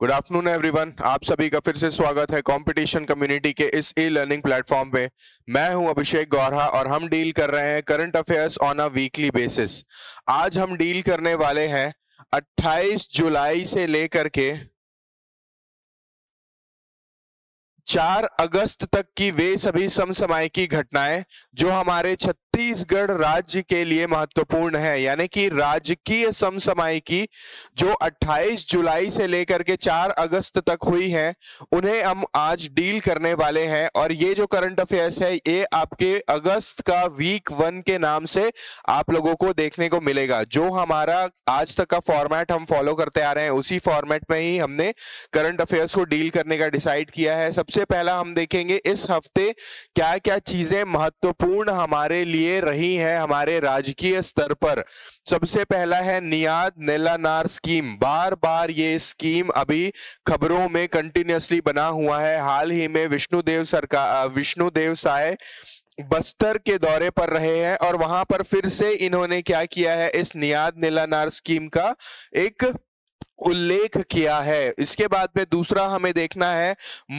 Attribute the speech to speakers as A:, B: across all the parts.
A: Good afternoon everyone आप सभी का फिर से स्वागत है कंपटीशन कम्युनिटी के इस ई लर्निंग प्लेटफॉर्म पे मैं हूं अभिषेक गौरहा और हम डील कर रहे हैं current affairs on a weekly basis आज हम डील करने वाले हैं 28 जुलाई से लेकर के 4 अगस्त तक की वे सभी समसामयिकी घटनाएं जो हमारे छत्तीसगढ़ राज्य के लिए महत्वपूर्ण है यानी कि राजकीय की जो 28 जुलाई से लेकर के 4 अगस्त तक हुई है उन्हें हम आज डील करने वाले हैं और ये जो करंट अफेयर्स है ये आपके अगस्त का वीक वन के नाम से आप लोगों को देखने को मिलेगा जो हमारा आज तक का फॉर्मेट हम फॉलो करते आ रहे हैं उसी फॉर्मेट में ही हमने करंट अफेयर्स को डील करने का डिसाइड किया है सबसे पहला हम देखेंगे इस हफ्ते क्या क्या चीजें महत्वपूर्ण हमारे लिए लिए रही है हमारे राजकीय स्तर पर सबसे पहला है नियाद नेलानार स्कीम बार बार ये स्कीम अभी खबरों में कंटिन्यूसली बना हुआ है हाल ही में विष्णुदेव सरकार विष्णुदेव साय बस्तर के दौरे पर रहे हैं और वहां पर फिर से इन्होंने क्या किया है इस नियाद नीलानार स्कीम का एक उल्लेख किया है इसके बाद में दूसरा हमें देखना है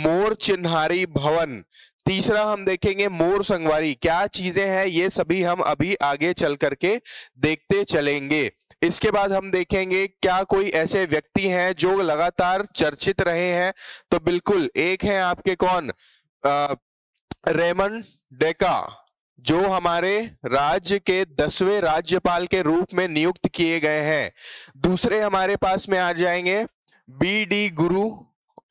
A: मोर चिन्हारी भवन तीसरा हम देखेंगे मोर संगवारी क्या चीजें हैं ये सभी हम अभी आगे चल करके देखते चलेंगे इसके बाद हम देखेंगे क्या कोई ऐसे व्यक्ति हैं जो लगातार चर्चित रहे हैं तो बिल्कुल एक हैं आपके कौन रेमन डेका जो हमारे राज्य के दसवें राज्यपाल के रूप में नियुक्त किए गए हैं दूसरे हमारे पास में आ जाएंगे बी डी गुरु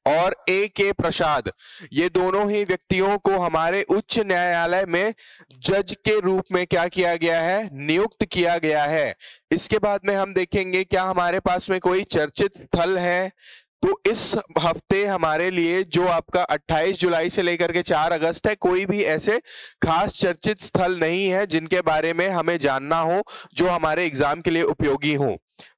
A: और ए के प्रसाद ये दोनों ही व्यक्तियों को हमारे उच्च न्यायालय में जज के रूप में क्या किया गया है नियुक्त किया गया है इसके बाद में हम देखेंगे क्या हमारे पास में कोई चर्चित स्थल है तो इस हफ्ते हमारे लिए जो आपका 28 जुलाई से लेकर के 4 अगस्त है कोई भी ऐसे खास चर्चित स्थल नहीं है जिनके बारे में हमें जानना हो जो हमारे एग्जाम के लिए उपयोगी हों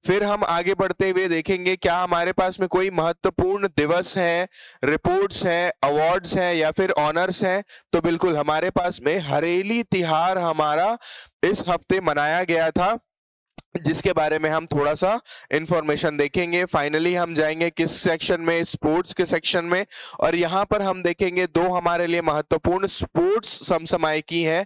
A: फिर हम आगे बढ़ते हुए देखेंगे क्या हमारे पास में कोई महत्वपूर्ण दिवस है रिपोर्ट्स हैं अवार्ड्स हैं या फिर ऑनर्स हैं तो बिल्कुल हमारे पास में हरेली तिहार हमारा इस हफ्ते मनाया गया था जिसके बारे में हम थोड़ा सा इंफॉर्मेशन देखेंगे फाइनली हम जाएंगे किस सेक्शन में स्पोर्ट्स के सेक्शन में और यहाँ पर हम देखेंगे दो हमारे लिए महत्वपूर्ण स्पोर्ट्स की हैं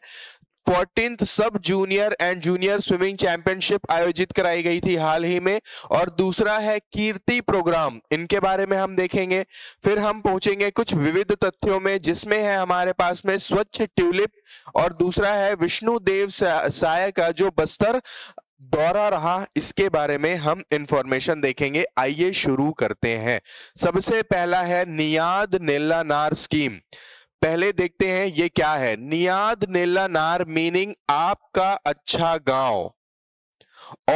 A: fourteen sub junior and junior swimming championship आयोजित कराई गई थी हाल ही में और दूसरा है कीर्ति प्रोग्राम इनके बारे में हम देखेंगे फिर हम पहुंचेंगे कुछ विविध तथ्यों में जिसमें है हमारे पास में स्वच्छ ट्यूलिप और दूसरा है विष्णु देव साय का जो बस्तर दौरा रहा इसके बारे में हम इंफॉर्मेशन देखेंगे आइए शुरू करते हैं सबसे पहला है नियाद नेल्ला नार स्कीम पहले देखते हैं ये क्या है नियाद नेला नार मीनिंग आपका अच्छा गांव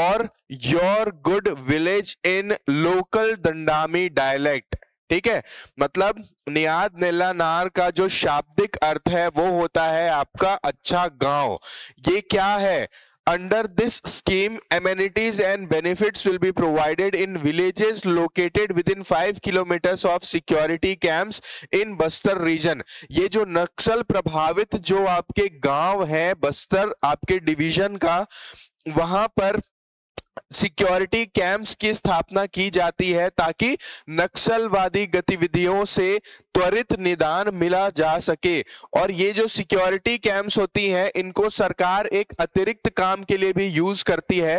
A: और your good village in local Dandami dialect ठीक है मतलब नियाद नेला नार का जो शाब्दिक अर्थ है वो होता है आपका अच्छा गांव ये क्या है Under this scheme, amenities and benefits will be provided in villages located within 5 kilometers of security camps in Bastar region. ये जो नक्सल प्रभावित जो आपके गांव है बस्तर आपके डिवीजन का वहां पर सिक्योरिटी कैंप्स की स्थापना की जाती है ताकि नक्सलवादी गतिविधियों से त्वरित निदान मिला जा सके और ये जो सिक्योरिटी कैंप्स होती हैं इनको सरकार एक अतिरिक्त काम के लिए भी यूज करती है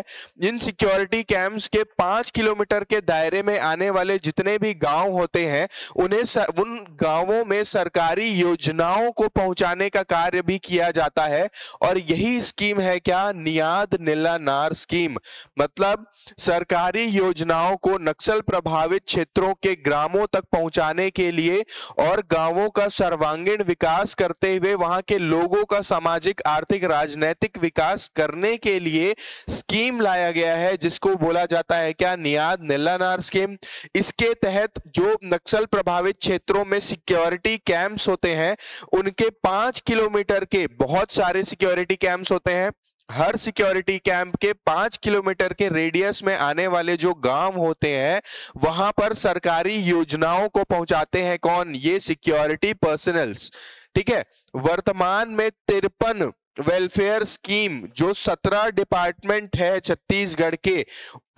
A: इन सिक्योरिटी कैंप्स के पांच किलोमीटर के दायरे में आने वाले जितने भी गांव होते हैं उन्हें सर, उन गांवों में सरकारी योजनाओं को पहुंचाने का कार्य भी किया जाता है और यही स्कीम है क्या नियाद नीला स्कीम मतलब सरकारी योजनाओं को नक्सल प्रभावित क्षेत्रों के ग्रामों तक पहुंचाने के लिए और गांवों का सर्वांगीण विकास करते हुए वहां के लोगों का सामाजिक आर्थिक राजनैतिक विकास करने के लिए स्कीम लाया गया है जिसको बोला जाता है क्या नियाद नीलानार स्कीम इसके तहत जो नक्सल प्रभावित क्षेत्रों में सिक्योरिटी कैंप्स होते हैं उनके पांच किलोमीटर के बहुत सारे सिक्योरिटी कैंप्स होते हैं हर सिक्योरिटी कैंप के पांच किलोमीटर के रेडियस में आने वाले जो गांव होते हैं वहां पर सरकारी योजनाओं को पहुंचाते हैं कौन ये सिक्योरिटी पर्सनल्स ठीक है वर्तमान में तिरपन वेलफेयर स्कीम जो सत्रह डिपार्टमेंट है छत्तीसगढ़ के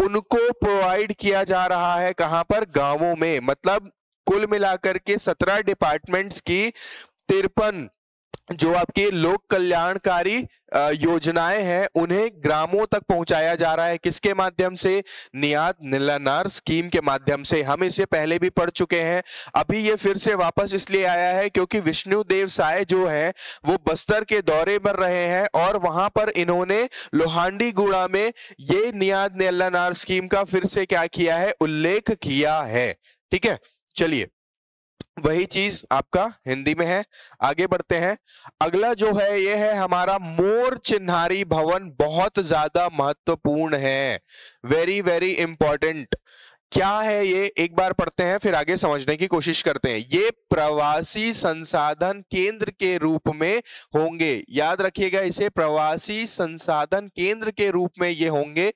A: उनको प्रोवाइड किया जा रहा है कहां पर गांवों में मतलब कुल मिलाकर के सत्रह डिपार्टमेंट्स की तिरपन जो आपके लोक कल्याणकारी योजनाएं हैं उन्हें ग्रामों तक पहुंचाया जा रहा है किसके माध्यम से नियाद निलानार स्कीम के माध्यम से हम इसे पहले भी पढ़ चुके हैं अभी ये फिर से वापस इसलिए आया है क्योंकि विष्णु देव साय जो है वो बस्तर के दौरे पर रहे हैं और वहां पर इन्होंने लोहांडी गुड़ा में ये नियाद निलानार स्कीम का फिर से क्या किया है उल्लेख किया है ठीक है चलिए वही चीज आपका हिंदी में है आगे बढ़ते हैं अगला जो है ये है हमारा मोर चिन्हारी भवन बहुत ज्यादा महत्वपूर्ण है वेरी वेरी इंपॉर्टेंट क्या है ये एक बार पढ़ते हैं फिर आगे समझने की कोशिश करते हैं ये प्रवासी संसाधन केंद्र के रूप में होंगे याद रखिएगा इसे प्रवासी संसाधन केंद्र के रूप में ये होंगे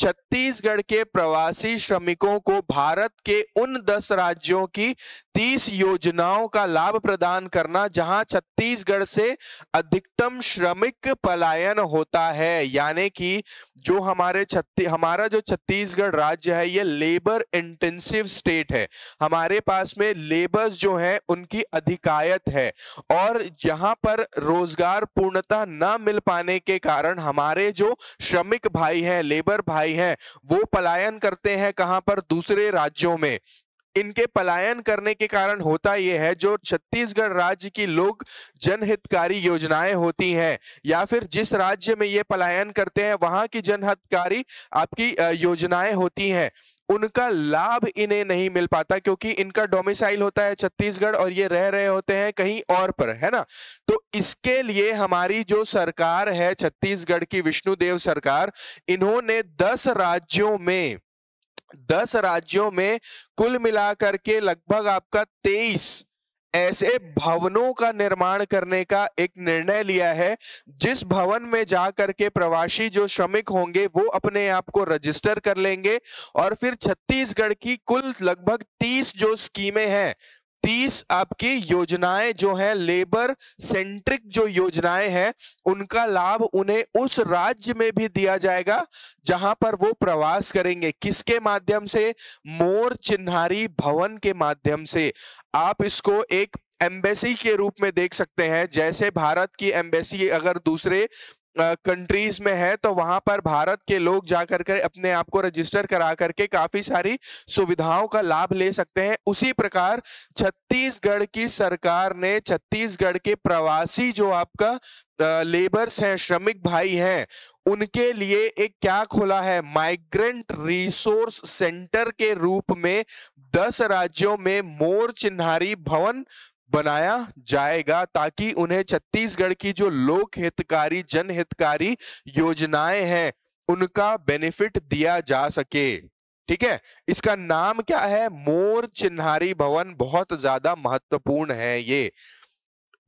A: छत्तीसगढ़ के प्रवासी श्रमिकों को भारत के उन दस राज्यों की छत्तीस योजनाओं का लाभ प्रदान करना जहां छत्तीसगढ़ से अधिकतम श्रमिक पलायन होता है यानी कि जो हमारे छत्ती हमारा जो छत्तीसगढ़ राज्य है ये लेबर इंटेंसिव स्टेट है हमारे पास में लेबर्स जो हैं उनकी अधिकायत है और यहाँ पर रोजगार पूर्णता न मिल पाने के कारण हमारे जो श्रमिक भाई हैं लेबर भाई हैं वो पलायन करते हैं कहाँ पर दूसरे राज्यों में इनके पलायन करने के कारण होता यह है जो छत्तीसगढ़ राज्य की लोग जनहितकारी योजनाएं होती हैं या फिर जिस राज्य में ये पलायन करते हैं वहां की जनहितकारी आपकी योजनाएं होती हैं उनका लाभ इन्हें नहीं मिल पाता क्योंकि इनका डोमिसाइल होता है छत्तीसगढ़ और ये रह रहे होते हैं कहीं और पर है ना तो इसके लिए हमारी जो सरकार है छत्तीसगढ़ की विष्णुदेव सरकार इन्होंने दस राज्यों में दस राज्यों में कुल मिलाकर के लगभग आपका तेईस ऐसे भवनों का निर्माण करने का एक निर्णय लिया है जिस भवन में जा करके प्रवासी जो श्रमिक होंगे वो अपने आप को रजिस्टर कर लेंगे और फिर छत्तीसगढ़ की कुल लगभग तीस जो स्कीमें हैं तीस आपकी योजनाएं जो हैं लेबर सेंट्रिक जो योजनाएं हैं उनका लाभ उन्हें उस राज्य में भी दिया जाएगा जहां पर वो प्रवास करेंगे किसके माध्यम से मोर चिन्हारी भवन के माध्यम से आप इसको एक एम्बेसी के रूप में देख सकते हैं जैसे भारत की एम्बेसी अगर दूसरे कंट्रीज में है तो वहां पर भारत के लोग जाकर के अपने आप को रजिस्टर करा करके काफी सारी सुविधाओं का लाभ ले सकते हैं उसी प्रकार छत्तीसगढ़ की सरकार ने छत्तीसगढ़ के प्रवासी जो आपका लेबर्स हैं श्रमिक भाई हैं उनके लिए एक क्या खोला है माइग्रेंट रिसोर्स सेंटर के रूप में दस राज्यों में मोर चिन्हारी भवन बनाया जाएगा ताकि उन्हें छत्तीसगढ़ की जो लोक हितकारी जनहितकारी योजनाएं हैं उनका बेनिफिट दिया जा सके ठीक है इसका नाम क्या है मोर चिन्हारी भवन बहुत ज्यादा महत्वपूर्ण है ये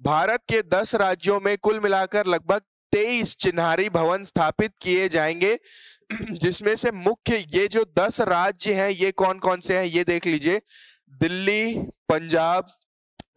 A: भारत के दस राज्यों में कुल मिलाकर लगभग तेईस चिन्हारी भवन स्थापित किए जाएंगे जिसमें से मुख्य ये जो दस राज्य हैं ये कौन कौन से हैं ये देख लीजिए दिल्ली पंजाब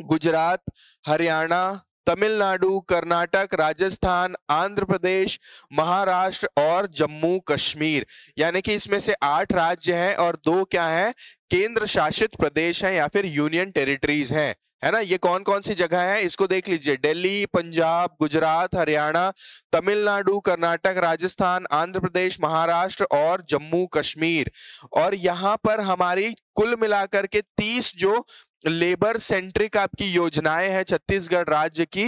A: गुजरात हरियाणा तमिलनाडु कर्नाटक राजस्थान आंध्र प्रदेश महाराष्ट्र और जम्मू कश्मीर यानी कि इसमें से आठ राज्य हैं और दो क्या हैं केंद्र शासित प्रदेश हैं या फिर यूनियन टेरिटरीज हैं है ना ये कौन कौन सी जगह है इसको देख लीजिए दिल्ली पंजाब गुजरात हरियाणा तमिलनाडु कर्नाटक राजस्थान आंध्र प्रदेश महाराष्ट्र और जम्मू कश्मीर और यहाँ पर हमारी कुल मिलाकर के 30 जो लेबर सेंट्रिक आपकी योजनाएं हैं छत्तीसगढ़ राज्य की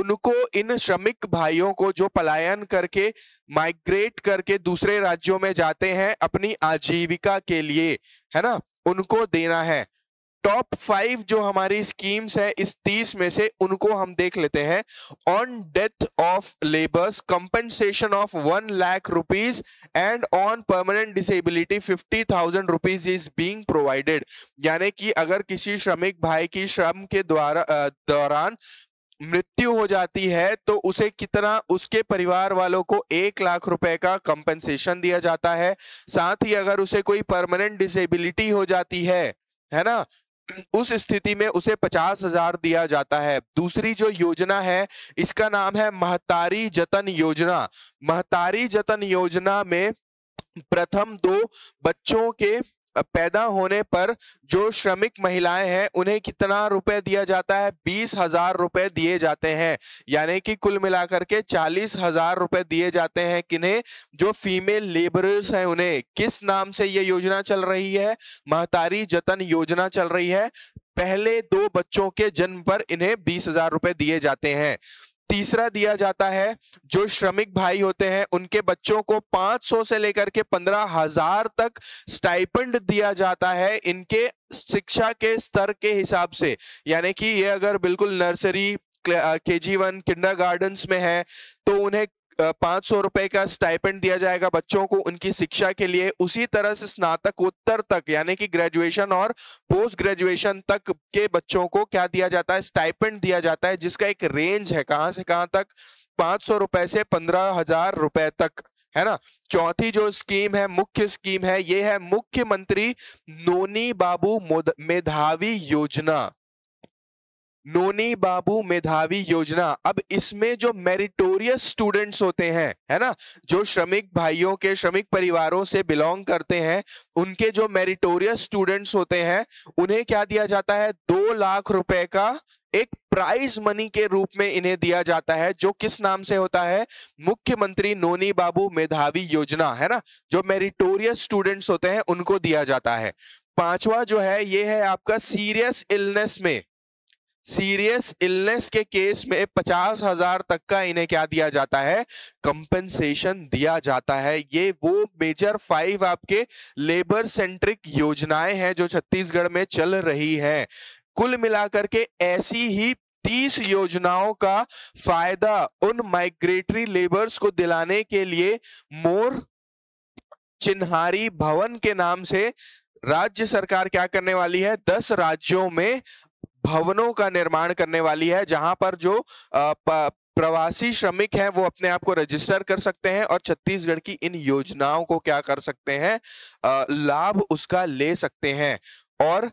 A: उनको इन श्रमिक भाइयों को जो पलायन करके माइग्रेट करके दूसरे राज्यों में जाते हैं अपनी आजीविका के लिए है ना उनको देना है टॉप फाइव जो हमारी स्कीम्स है इस तीस में से उनको हम देख लेते हैं on death of labours compensation of one lakh rupees and on permanent disability fifty thousand rupees is being provided यानी कि अगर किसी श्रमिक भाई की श्रम के द्वारा दौरान मृत्यु हो जाती है तो उसे कितना उसके परिवार वालों को एक लाख रुपए का कंपनसेशन दिया जाता है साथ ही अगर उसे कोई परमानेंट डिसेबिलिटी हो जाती है है ना उस स्थिति में उसे पचास हजार दिया जाता है दूसरी जो योजना है इसका नाम है महतारी जतन योजना महतारी जतन योजना में प्रथम दो बच्चों के पैदा होने पर जो श्रमिक महिलाएं हैं उन्हें कितना रुपए दिया जाता है बीस हजार रुपए दिए जाते हैं यानी कि कुल मिलाकर के चालीस हजार रुपए दिए जाते हैं किन्हें जो फीमेल लेबरर्स हैं उन्हें किस नाम से ये योजना चल रही है महतारी जतन योजना चल रही है पहले दो बच्चों के जन्म पर इन्हें बीस हजार रुपए दिए जाते हैं तीसरा दिया जाता है जो श्रमिक भाई होते हैं उनके बच्चों को 500 से लेकर के पंद्रह हजार तक स्टाइपेंड दिया जाता है इनके शिक्षा के स्तर के हिसाब से यानी कि ये अगर बिल्कुल नर्सरी के जी वन किंडर गार्डन्स में है तो उन्हें पांच सौ रुपए का स्टाइपेंड दिया जाएगा बच्चों को उनकी शिक्षा के लिए उसी तरह से स्नातकोत्तर तक यानी कि ग्रेजुएशन और पोस्ट ग्रेजुएशन तक के बच्चों को क्या दिया जाता है स्टाइपेंड दिया जाता है जिसका एक रेंज है कहाँ से कहाँ तक पांच सौ रुपए से पंद्रह हजार रुपए तक है ना चौथी जो स्कीम है मुख्य स्कीम है ये है मुख्यमंत्री नोनी बाबू मेधावी योजना नोनी बाबू मेधावी योजना अब इसमें जो मेरिटोरियस स्टूडेंट्स होते हैं है ना जो श्रमिक भाइयों के श्रमिक परिवारों से बिलोंग करते हैं उनके जो मेरिटोरियस स्टूडेंट्स होते हैं उन्हें क्या दिया जाता है दो लाख रुपए का एक प्राइज मनी के रूप में इन्हें दिया जाता है जो किस नाम से होता है मुख्यमंत्री नोनी बाबू मेधावी योजना है ना जो मेरिटोरियस स्टूडेंट्स होते हैं उनको दिया जाता है पांचवा जो है ये है आपका सीरियस इलनेस में सीरियस इलनेस के केस में पचास हजार तक का इन्हें क्या दिया जाता है कंपनसेशन दिया जाता है ये वो मेजर फाइव आपके लेबर सेंट्रिक योजनाएं हैं जो छत्तीसगढ़ में चल रही हैं कुल मिलाकर के ऐसी ही तीस योजनाओं का फायदा उन माइग्रेटरी लेबर्स को दिलाने के लिए मोर चिन्हारी भवन के नाम से राज्य सरकार क्या करने वाली है दस राज्यों में भवनों का निर्माण करने वाली है जहां पर जो प्रवासी श्रमिक हैं वो अपने आप को रजिस्टर कर सकते हैं और छत्तीसगढ़ की इन योजनाओं को क्या कर सकते हैं लाभ उसका ले सकते हैं और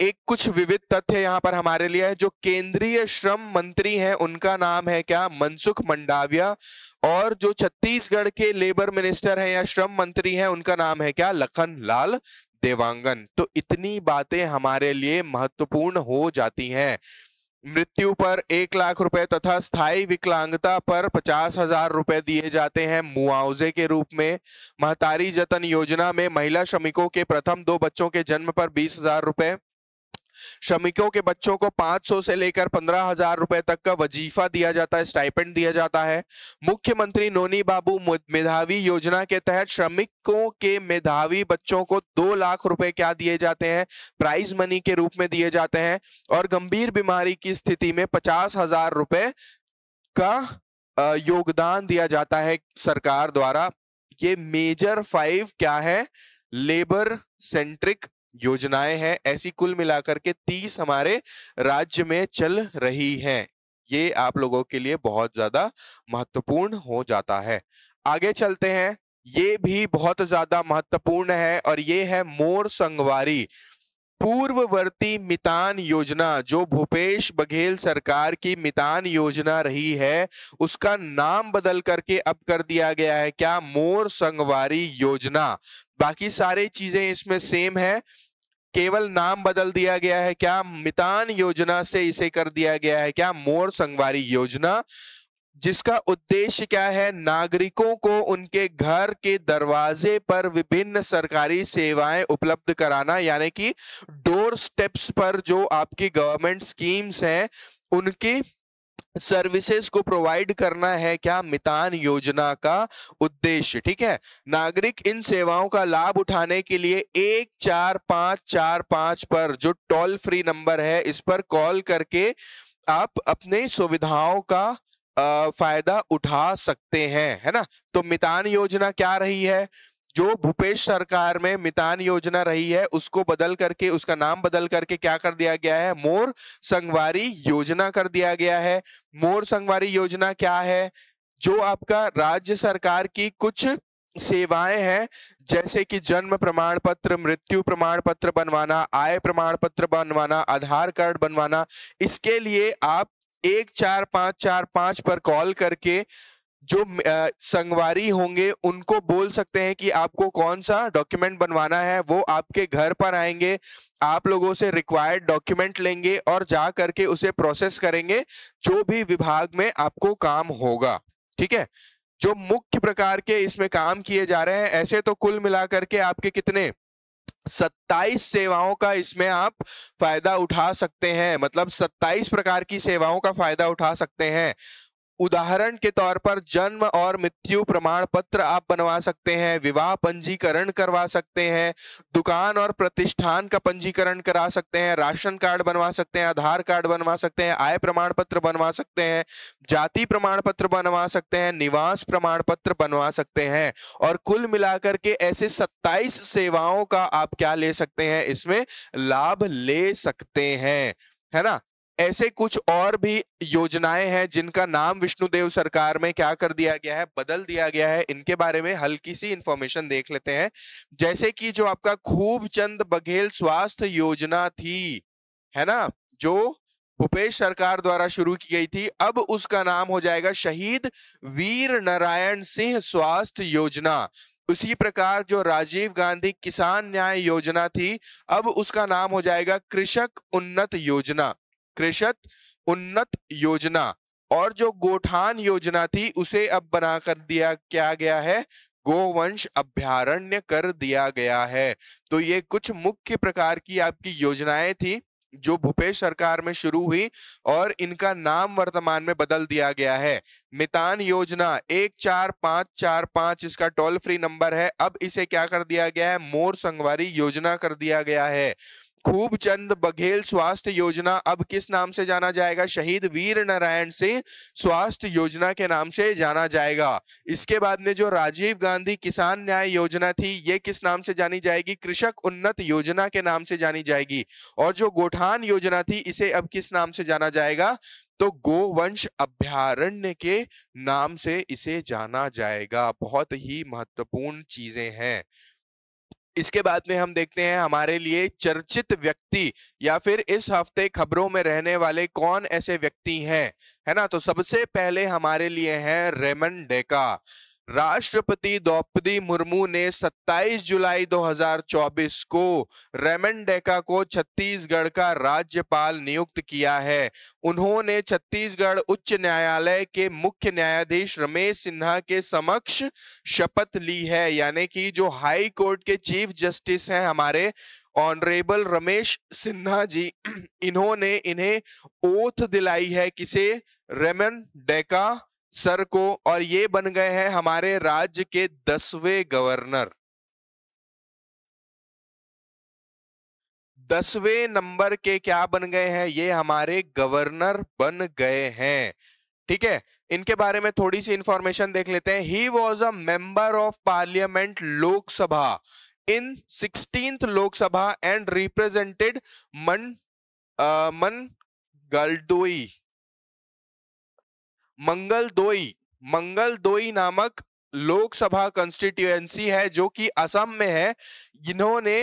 A: एक कुछ विविध तथ्य यहाँ पर हमारे लिए है जो केंद्रीय श्रम मंत्री हैं उनका नाम है क्या मनसुख मंडाविया और जो छत्तीसगढ़ के लेबर मिनिस्टर हैं या श्रम मंत्री हैं उनका नाम है क्या लखन लाल देवांगन तो इतनी बातें हमारे लिए महत्वपूर्ण हो जाती हैं मृत्यु पर एक लाख रुपए तथा स्थायी विकलांगता पर पचास हजार रुपए दिए जाते हैं मुआवजे के रूप में महतारी जतन योजना में महिला श्रमिकों के प्रथम दो बच्चों के जन्म पर बीस हजार रुपए श्रमिकों के बच्चों को 500 से लेकर पंद्रह हजार रुपए तक का वजीफा दिया जाता है स्टाइपेंड दिया जाता है मुख्यमंत्री नोनी बाबू मेधावी योजना के तहत श्रमिकों के मेधावी बच्चों को दो लाख रुपए क्या दिए जाते हैं प्राइज मनी के रूप में दिए जाते हैं और गंभीर बीमारी की स्थिति में पचास हजार रुपए का योगदान दिया जाता है सरकार द्वारा ये मेजर फाइव क्या है लेबर सेंट्रिक योजनाएं हैं ऐसी कुल मिलाकर के तीस हमारे राज्य में चल रही हैं ये आप लोगों के लिए बहुत ज्यादा महत्वपूर्ण हो जाता है आगे चलते हैं ये भी बहुत ज्यादा महत्वपूर्ण है और ये है मोर संगवारी पूर्ववर्ती मितान योजना जो भूपेश बघेल सरकार की मितान योजना रही है उसका नाम बदल करके अब कर दिया गया है क्या मोर संगवारी योजना बाकी सारी चीजें इसमें सेम है केवल नाम बदल दिया गया है क्या मितान योजना से इसे कर दिया गया है क्या मोर संगवारी योजना जिसका उद्देश्य क्या है नागरिकों को उनके घर के दरवाजे पर विभिन्न सरकारी सेवाएं उपलब्ध कराना यानी कि डोर स्टेप्स पर जो आपकी गवर्नमेंट स्कीम्स हैं उनकी सर्विसेज को प्रोवाइड करना है क्या मितान योजना का उद्देश्य ठीक है नागरिक इन सेवाओं का लाभ उठाने के लिए एक चार पांच चार पांच पर जो टोल फ्री नंबर है इस पर कॉल करके आप अपने सुविधाओं का आ, फायदा उठा सकते हैं है ना तो मितान योजना क्या रही है जो भूपेश सरकार में मितान योजना रही है उसको बदल करके उसका नाम बदल करके क्या कर दिया गया है मोर संगवारी योजना कर दिया गया है मोर संगवारी योजना क्या है जो आपका राज्य सरकार की कुछ सेवाएं हैं जैसे कि जन्म प्रमाण पत्र मृत्यु प्रमाण पत्र बनवाना आय प्रमाण पत्र बनवाना आधार कार्ड बनवाना इसके लिए आप एक चार पाँच चार पाँच पर कॉल करके जो संगवारी होंगे उनको बोल सकते हैं कि आपको कौन सा डॉक्यूमेंट बनवाना है वो आपके घर पर आएंगे आप लोगों से रिक्वायर्ड डॉक्यूमेंट लेंगे और जा करके उसे प्रोसेस करेंगे जो भी विभाग में आपको काम होगा ठीक है जो मुख्य प्रकार के इसमें काम किए जा रहे हैं ऐसे तो कुल मिलाकर के आपके कितने सत्ताईस सेवाओं का इसमें आप फायदा उठा सकते हैं मतलब सत्ताईस प्रकार की सेवाओं का फायदा उठा सकते हैं उदाहरण के तौर पर जन्म और मृत्यु प्रमाण पत्र आप बनवा सकते हैं विवाह पंजीकरण करवा सकते हैं दुकान और प्रतिष्ठान का पंजीकरण करा सकते हैं राशन कार्ड बनवा सकते हैं आधार कार्ड बनवा सकते हैं आय प्रमाण पत्र बनवा सकते हैं जाति प्रमाण पत्र बनवा सकते हैं निवास प्रमाण पत्र बनवा सकते हैं और कुल मिलाकर के ऐसे सत्ताईस सेवाओं का आप क्या ले सकते हैं इसमें लाभ ले सकते हैं है ना ऐसे कुछ और भी योजनाएं हैं जिनका नाम विष्णुदेव सरकार में क्या कर दिया गया है बदल दिया गया है इनके बारे में हल्की सी इंफॉर्मेशन देख लेते हैं जैसे कि जो आपका खूब चंद बघेल स्वास्थ्य योजना थी है ना जो भूपेश सरकार द्वारा शुरू की गई थी अब उसका नाम हो जाएगा शहीद वीर नारायण सिंह स्वास्थ्य योजना उसी प्रकार जो राजीव गांधी किसान न्याय योजना थी अब उसका नाम हो जाएगा कृषक उन्नत योजना कृषक उन्नत योजना और जो गोठान योजना थी उसे अब बना कर दिया क्या गया है गोवंश अभ्यारण्य कर दिया गया है तो ये कुछ मुख्य प्रकार की आपकी योजनाएं थी जो भूपेश सरकार में शुरू हुई और इनका नाम वर्तमान में बदल दिया गया है मितान योजना एक चार पांच चार पांच इसका टोल फ्री नंबर है अब इसे क्या कर दिया गया है मोर संगवारी योजना कर दिया गया है खूब चंद बघेल स्वास्थ्य योजना अब किस नाम से जाना जाएगा शहीद वीर नारायण सिंह स्वास्थ्य योजना के नाम से जाना जाएगा इसके बाद में जो राजीव गांधी किसान न्याय योजना थी ये किस नाम से जानी जाएगी कृषक उन्नत योजना के नाम से जानी जाएगी और जो गोठान योजना थी इसे अब किस नाम से जाना जाएगा तो गोवंश अभ्यारण्य के नाम से इसे जाना जाएगा बहुत ही महत्वपूर्ण चीजें हैं इसके बाद में हम देखते हैं हमारे लिए चर्चित व्यक्ति या फिर इस हफ्ते खबरों में रहने वाले कौन ऐसे व्यक्ति हैं है ना तो सबसे पहले हमारे लिए हैं रेमन डेका राष्ट्रपति द्रौपदी मुर्मू ने 27 जुलाई 2024 को रेमन डेका को छत्तीसगढ़ का राज्यपाल नियुक्त किया है उन्होंने छत्तीसगढ़ उच्च न्यायालय के मुख्य न्यायाधीश रमेश सिन्हा के समक्ष शपथ ली है यानी कि जो हाई कोर्ट के चीफ जस्टिस हैं हमारे ऑनरेबल रमेश सिन्हा जी इन्होंने इन्हें ओथ दिलाई है किसे रेमन डेका सर को और ये बन गए हैं हमारे राज्य के दसवें गवर्नर दसवें नंबर के क्या बन गए हैं ये हमारे गवर्नर बन गए हैं ठीक है इनके बारे में थोड़ी सी इंफॉर्मेशन देख लेते हैं he was a member of parliament Lok Sabha in sixteen Lok Sabha and represented मन आ, मन गलडोई मंगल मंगल दोई नामक लोकसभा कंस्टिट्यूएंसी है जो कि असम में है इन्होंने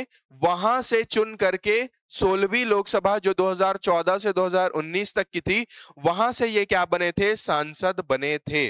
A: वहां से चुन करके सोलहवीं लोकसभा जो 2014 से 2019 तक की थी वहां से ये क्या बने थे सांसद बने थे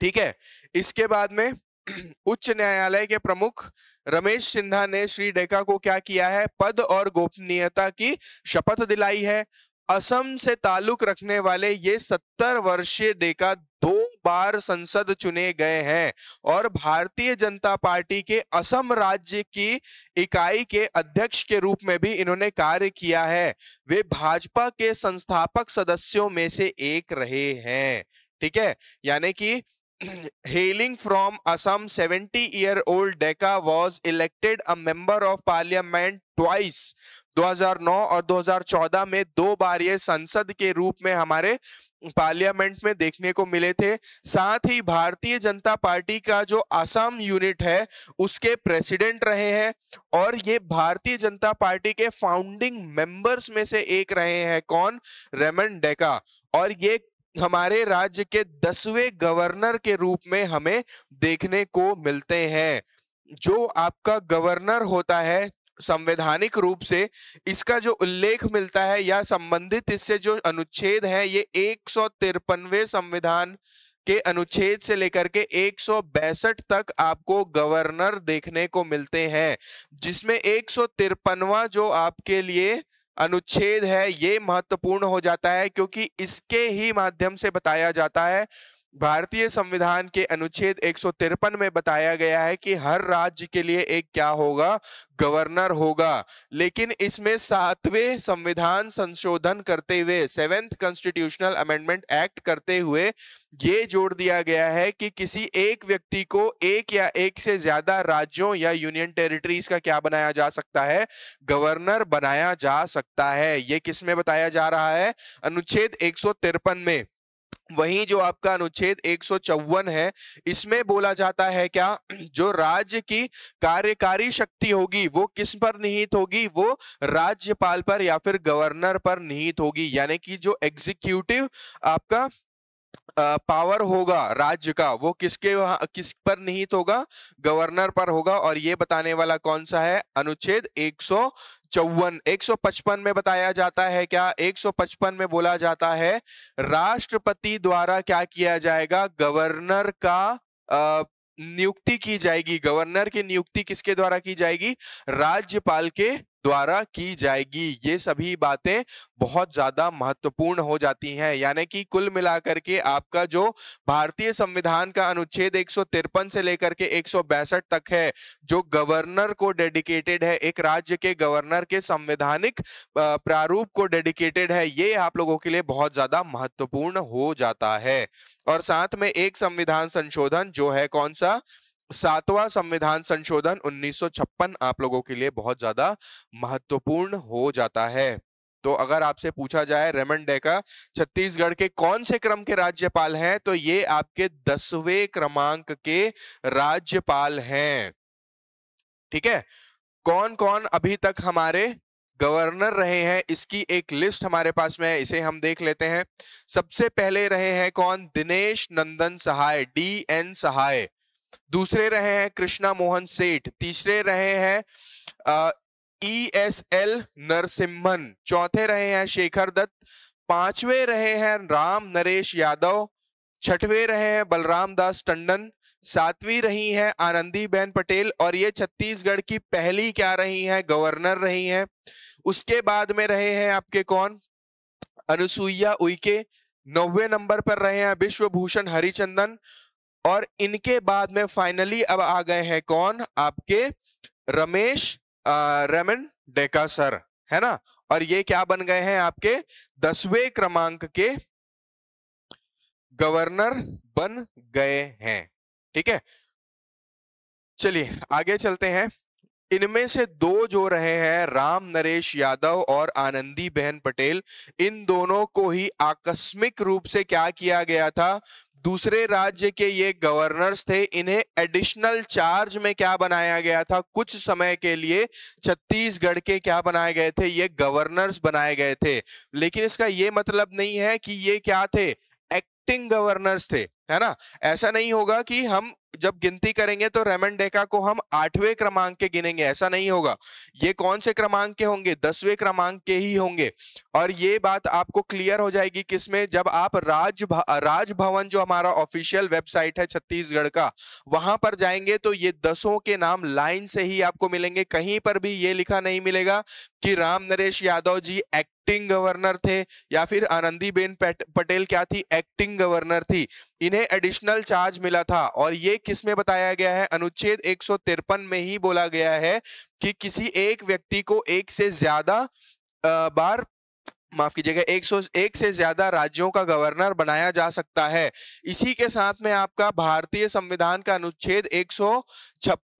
A: ठीक है इसके बाद में उच्च न्यायालय के प्रमुख रमेश सिन्हा ने श्री डेका को क्या किया है पद और गोपनीयता की शपथ दिलाई है असम से ताल्लुक रखने वाले ये सत्तर वर्षीय डेका दो बार संसद चुने गए हैं और भारतीय जनता पार्टी के असम राज्य की इकाई के अध्यक्ष के रूप में भी इन्होंने कार्य किया है वे भाजपा के संस्थापक सदस्यों में से एक रहे हैं ठीक है यानी कि hailing from Assam 70 year old Deka was elected a member of parliament twice 2009 और 2014 में दो बार ये संसद के रूप में हमारे पार्लियामेंट में देखने को मिले थे साथ ही भारतीय जनता पार्टी का जो असम यूनिट है उसके प्रेसिडेंट रहे हैं और ये भारतीय जनता पार्टी के फाउंडिंग मेंबर्स में से एक रहे हैं कौन रेमन डेका और ये हमारे राज्य के दसवें गवर्नर के रूप में हमें देखने को मिलते हैं जो आपका गवर्नर होता है संवैधानिक रूप से इसका जो उल्लेख मिलता है या संबंधित इससे जो अनुच्छेद है ये एक संविधान के अनुच्छेद से लेकर के एक तक आपको गवर्नर देखने को मिलते हैं जिसमें एक जो आपके लिए अनुच्छेद है ये महत्वपूर्ण हो जाता है क्योंकि इसके ही माध्यम से बताया जाता है भारतीय संविधान के अनुच्छेद एक में बताया गया है कि हर राज्य के लिए एक क्या होगा गवर्नर होगा लेकिन इसमें सातवें संविधान संशोधन करते हुए सेवेंथ कॉन्स्टिट्यूशनल अमेंडमेंट एक्ट करते हुए ये जोड़ दिया गया है कि किसी एक व्यक्ति को एक या एक से ज्यादा राज्यों या यूनियन टेरिटरीज का क्या बनाया जा सकता है गवर्नर बनाया जा सकता है ये किसमें बताया जा रहा है अनुच्छेद एक में वहीं जो आपका अनुच्छेद एक है इसमें बोला जाता है क्या जो राज्य की कार्यकारी शक्ति होगी वो किस पर निहित होगी वो राज्यपाल पर या फिर गवर्नर पर निहित होगी यानी कि जो एग्जीक्यूटिव आपका पावर होगा राज्य का वो किसके किस पर निहित होगा गवर्नर पर होगा और ये बताने वाला कौन सा है अनुच्छेद एक सौ चौवन एक सौ पचपन में बताया जाता है क्या एक सौ पचपन में बोला जाता है राष्ट्रपति द्वारा क्या किया जाएगा गवर्नर का नियुक्ति की जाएगी गवर्नर की नियुक्ति किसके द्वारा की जाएगी राज्यपाल के द्वारा की जाएगी ये सभी बातें बहुत ज्यादा महत्वपूर्ण हो जाती हैं यानी कि कुल मिलाकर के आपका जो भारतीय संविधान का अनुच्छेद एक से लेकर के एक तक है जो गवर्नर को डेडिकेटेड है एक राज्य के गवर्नर के संवैधानिक प्रारूप को डेडिकेटेड है ये आप लोगों के लिए बहुत ज्यादा महत्वपूर्ण हो जाता है और साथ में एक संविधान संशोधन जो है कौन सा सातवां संविधान संशोधन 1956 आप लोगों के लिए बहुत ज्यादा महत्वपूर्ण हो जाता है तो अगर आपसे पूछा जाए रेमन डेका छत्तीसगढ़ के कौन से क्रम के राज्यपाल हैं तो ये आपके दसवें क्रमांक के राज्यपाल हैं ठीक है कौन कौन अभी तक हमारे गवर्नर रहे हैं इसकी एक लिस्ट हमारे पास में है इसे हम देख लेते हैं सबसे पहले रहे हैं कौन दिनेश नंदन सहाय डी एन सहाय दूसरे रहे हैं कृष्णा मोहन सेठ तीसरे रहे हैं ई एस एल नरसिम्हन चौथे रहे हैं शेखर दत्त पांचवे रहे हैं राम नरेश यादव छठवें रहे हैं बलराम दास टंडन सातवीं रही हैं आनंदी बहन पटेल और ये छत्तीसगढ़ की पहली क्या रही हैं गवर्नर रही हैं उसके बाद में रहे हैं आपके कौन अनुसुईया उइके नौवे नंबर पर रहे हैं विश्वभूषण हरिचंदन और इनके बाद में फाइनली अब आ गए हैं कौन आपके रमेश रमन डेका सर है ना और ये क्या बन गए हैं आपके दसवें क्रमांक के गवर्नर बन गए हैं ठीक है चलिए आगे चलते हैं इनमें से दो जो रहे हैं राम नरेश यादव और आनंदी बहन पटेल इन दोनों को ही आकस्मिक रूप से क्या किया गया था दूसरे राज्य के ये गवर्नर्स थे इन्हें एडिशनल चार्ज में क्या बनाया गया था कुछ समय के लिए छत्तीसगढ़ के क्या बनाए गए थे ये गवर्नर्स बनाए गए थे लेकिन इसका ये मतलब नहीं है कि ये क्या थे एक्टिंग गवर्नर्स थे है ना ऐसा नहीं होगा कि हम जब गिनती करेंगे तो रेमन डेका को हम आठवें क्रमांक के गिनेंगे ऐसा नहीं होगा ये कौन से क्रमांक के होंगे दसवें क्रमांक के ही होंगे और ये बात आपको क्लियर हो जाएगी किसमें जब आप राज राजभवन जो हमारा ऑफिशियल वेबसाइट है छत्तीसगढ़ का वहां पर जाएंगे तो ये दसों के नाम लाइन से ही आपको मिलेंगे कहीं पर भी ये लिखा नहीं मिलेगा कि राम नरेश यादव जी एक्टिंग गवर्नर थे या फिर आनंदीबेन पटेल क्या थी एक्टिंग गवर्नर थी इन्हें एडिशनल चार्ज मिला था और ये किस में बताया गया है अनुच्छेद एक में ही बोला गया है कि किसी एक व्यक्ति को एक से ज्यादा बार माफ कीजिएगा एक सौ एक से ज्यादा राज्यों का गवर्नर बनाया जा सकता है इसी के साथ में आपका भारतीय संविधान का अनुच्छेद एक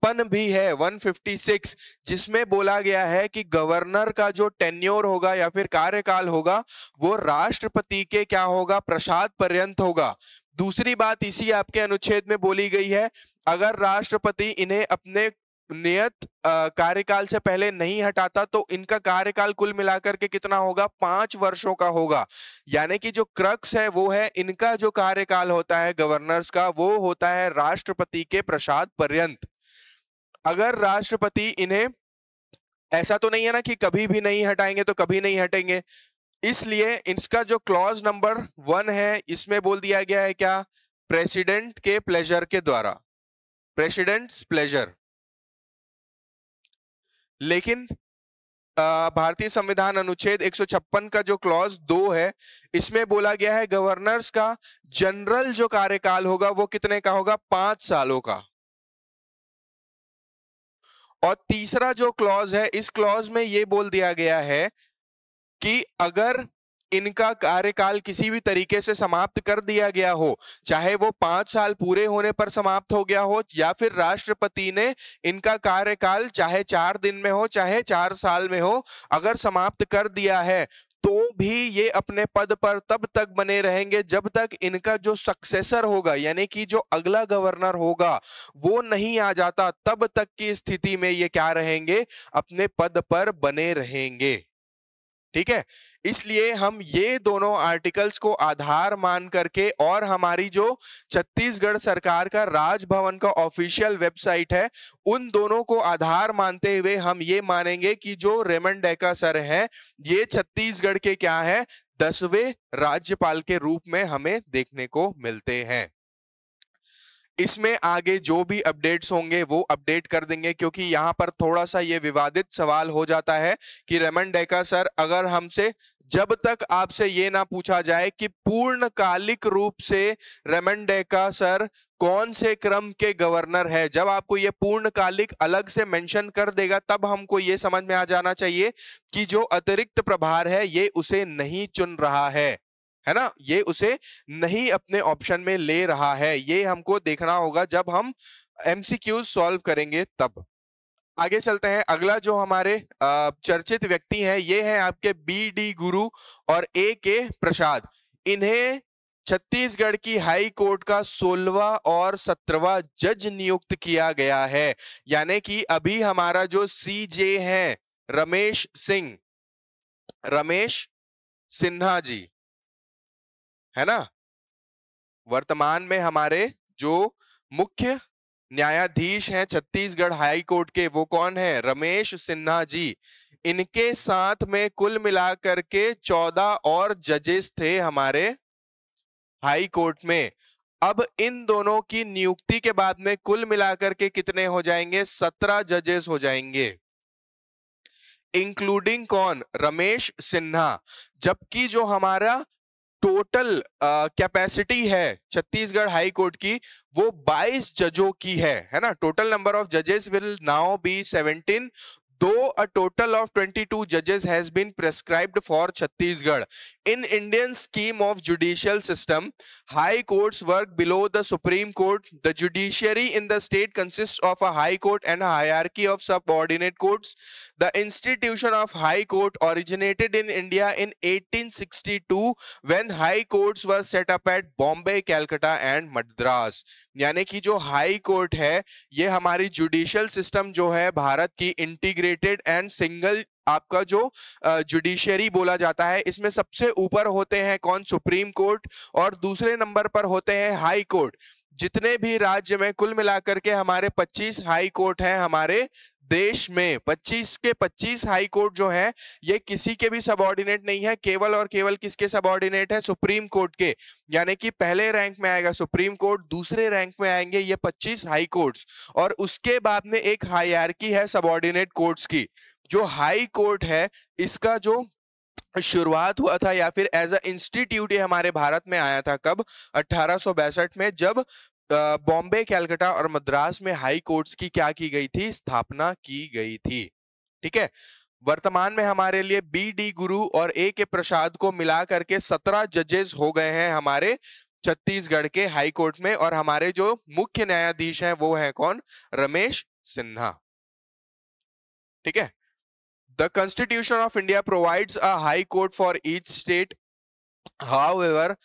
A: छप्पन भी है 156 जिसमें बोला गया है कि गवर्नर का जो टेन्योर होगा या फिर कार्यकाल होगा वो राष्ट्रपति के क्या होगा प्रसाद पर्यंत होगा दूसरी बात इसी आपके अनुच्छेद में बोली गई है अगर राष्ट्रपति इन्हें अपने नियत कार्यकाल से पहले नहीं हटाता तो इनका कार्यकाल कुल मिलाकर के कितना होगा पांच वर्षों का होगा यानी कि जो क्रक्स है वो है इनका जो कार्यकाल होता है गवर्नर्स का वो होता है राष्ट्रपति के प्रसाद पर्यंत अगर राष्ट्रपति इन्हें ऐसा तो नहीं है ना कि कभी भी नहीं हटाएंगे तो कभी नहीं हटेंगे इसलिए इसका जो क्लॉज नंबर वन है इसमें बोल दिया गया है क्या प्रेसिडेंट के प्लेजर के द्वारा प्रेसिडेंट प्लेजर लेकिन भारतीय संविधान अनुच्छेद 156 का जो क्लॉज दो है इसमें बोला गया है गवर्नर्स का जनरल जो कार्यकाल होगा वो कितने का होगा पांच सालों का और तीसरा जो क्लॉज है इस क्लॉज में ये बोल दिया गया है कि अगर इनका कार्यकाल किसी भी तरीके से समाप्त कर दिया गया हो चाहे वो पांच साल पूरे होने पर समाप्त हो गया हो या फिर राष्ट्रपति ने इनका कार्यकाल चाहे चार दिन में हो चाहे चार साल में हो अगर समाप्त कर दिया है तो भी ये अपने पद पर तब तक बने रहेंगे जब तक इनका जो सक्सेसर होगा यानी कि जो अगला गवर्नर होगा वो नहीं आ जाता तब तक की स्थिति में ये क्या रहेंगे अपने पद पर बने रहेंगे ठीक है इसलिए हम ये दोनों आर्टिकल्स को आधार मान करके और हमारी जो छत्तीसगढ़ सरकार का राजभवन का ऑफिशियल वेबसाइट है उन दोनों को आधार मानते हुए हम ये मानेंगे कि जो रेमन डेका सर हैं ये छत्तीसगढ़ के क्या है दसवें राज्यपाल के रूप में हमें देखने को मिलते हैं इसमें आगे जो भी अपडेट्स होंगे वो अपडेट कर देंगे क्योंकि यहाँ पर थोड़ा सा ये विवादित सवाल हो जाता है कि रमन डेका सर अगर हमसे जब तक आपसे ये ना पूछा जाए कि पूर्णकालिक रूप से रमन डेका सर कौन से क्रम के गवर्नर है जब आपको ये पूर्णकालिक अलग से मेंशन कर देगा तब हमको ये समझ में आ जाना चाहिए कि जो अतिरिक्त प्रभार है ये उसे नहीं चुन रहा है है ना ये उसे नहीं अपने ऑप्शन में ले रहा है ये हमको देखना होगा जब हम एमसीक्यू सॉल्व करेंगे तब आगे चलते हैं अगला जो हमारे चर्चित व्यक्ति हैं ये हैं आपके बी डी गुरु और ए के प्रसाद इन्हें छत्तीसगढ़ की हाई कोर्ट का सोलवा और सत्रवा जज नियुक्त किया गया है यानी कि अभी हमारा जो सी जे है रमेश सिंह रमेश सिन्हा जी है ना वर्तमान में हमारे जो मुख्य न्यायाधीश हैं छत्तीसगढ़ हाई कोर्ट के वो कौन है रमेश सिन्हा जी इनके साथ में कुल मिलाकर के चौदह और जजेस थे हमारे हाई कोर्ट में अब इन दोनों की नियुक्ति के बाद में कुल मिलाकर के कितने हो जाएंगे सत्रह जजेस हो जाएंगे इंक्लूडिंग कौन रमेश सिन्हा जबकि जो हमारा टोटल कैपेसिटी uh, है छत्तीसगढ़ हाई कोर्ट की वो 22 जजों की है है ना टोटल नंबर ऑफ जजेस विल नाउ बी 17 दो अ टोटल ऑफ 22 जजेस has been prescribed for Chhattisgarh in Indian scheme of judicial system high courts work below the supreme court the judiciary in the state consist of a high court and hierarchy of subordinate court The institution of High Court originated in India in 1862 when High Courts were set up at Bombay, Calcutta and Madras. यानी कि जो high court है ये हमारी judicial system जो है भारत की integrated and single आपका जो जुडिशियरी बोला जाता है इसमें सबसे ऊपर होते हैं कौन सुप्रीम कोर्ट और दूसरे नंबर पर होते हैं हाई कोर्ट जितने भी राज्य में कुल मिलाकर के हमारे 25 हाई कोर्ट हैं हमारे देश में 25 के 25 हाई कोर्ट जो है ये किसी के भी सबॉर्डिनेट नहीं है केवल और केवल किसके सबॉर्डिनेट है सुप्रीम कोर्ट के यानी कि पहले रैंक में आएगा सुप्रीम कोर्ट दूसरे रैंक में आएंगे ये 25 हाई कोर्ट्स और उसके बाद में एक हायरकी है सबॉर्डिनेट कोर्ट्स की जो हाई कोर्ट है इसका जो शुरुआत हुआ था या फिर एज अ इंस्टीट्यूट ये हमारे भारत में आया था कब अठारह में जब बॉम्बे कैलकटा और मद्रास में हाई कोर्ट्स की क्या की गई थी स्थापना की गई थी ठीक है वर्तमान में हमारे लिए बी डी गुरु और ए के प्रसाद को मिला करके सत्रह जजेस हो गए हैं हमारे छत्तीसगढ़ के हाई कोर्ट में और हमारे जो मुख्य न्यायाधीश हैं वो हैं कौन रमेश सिन्हा ठीक है the constitution of India provides a high court for each state however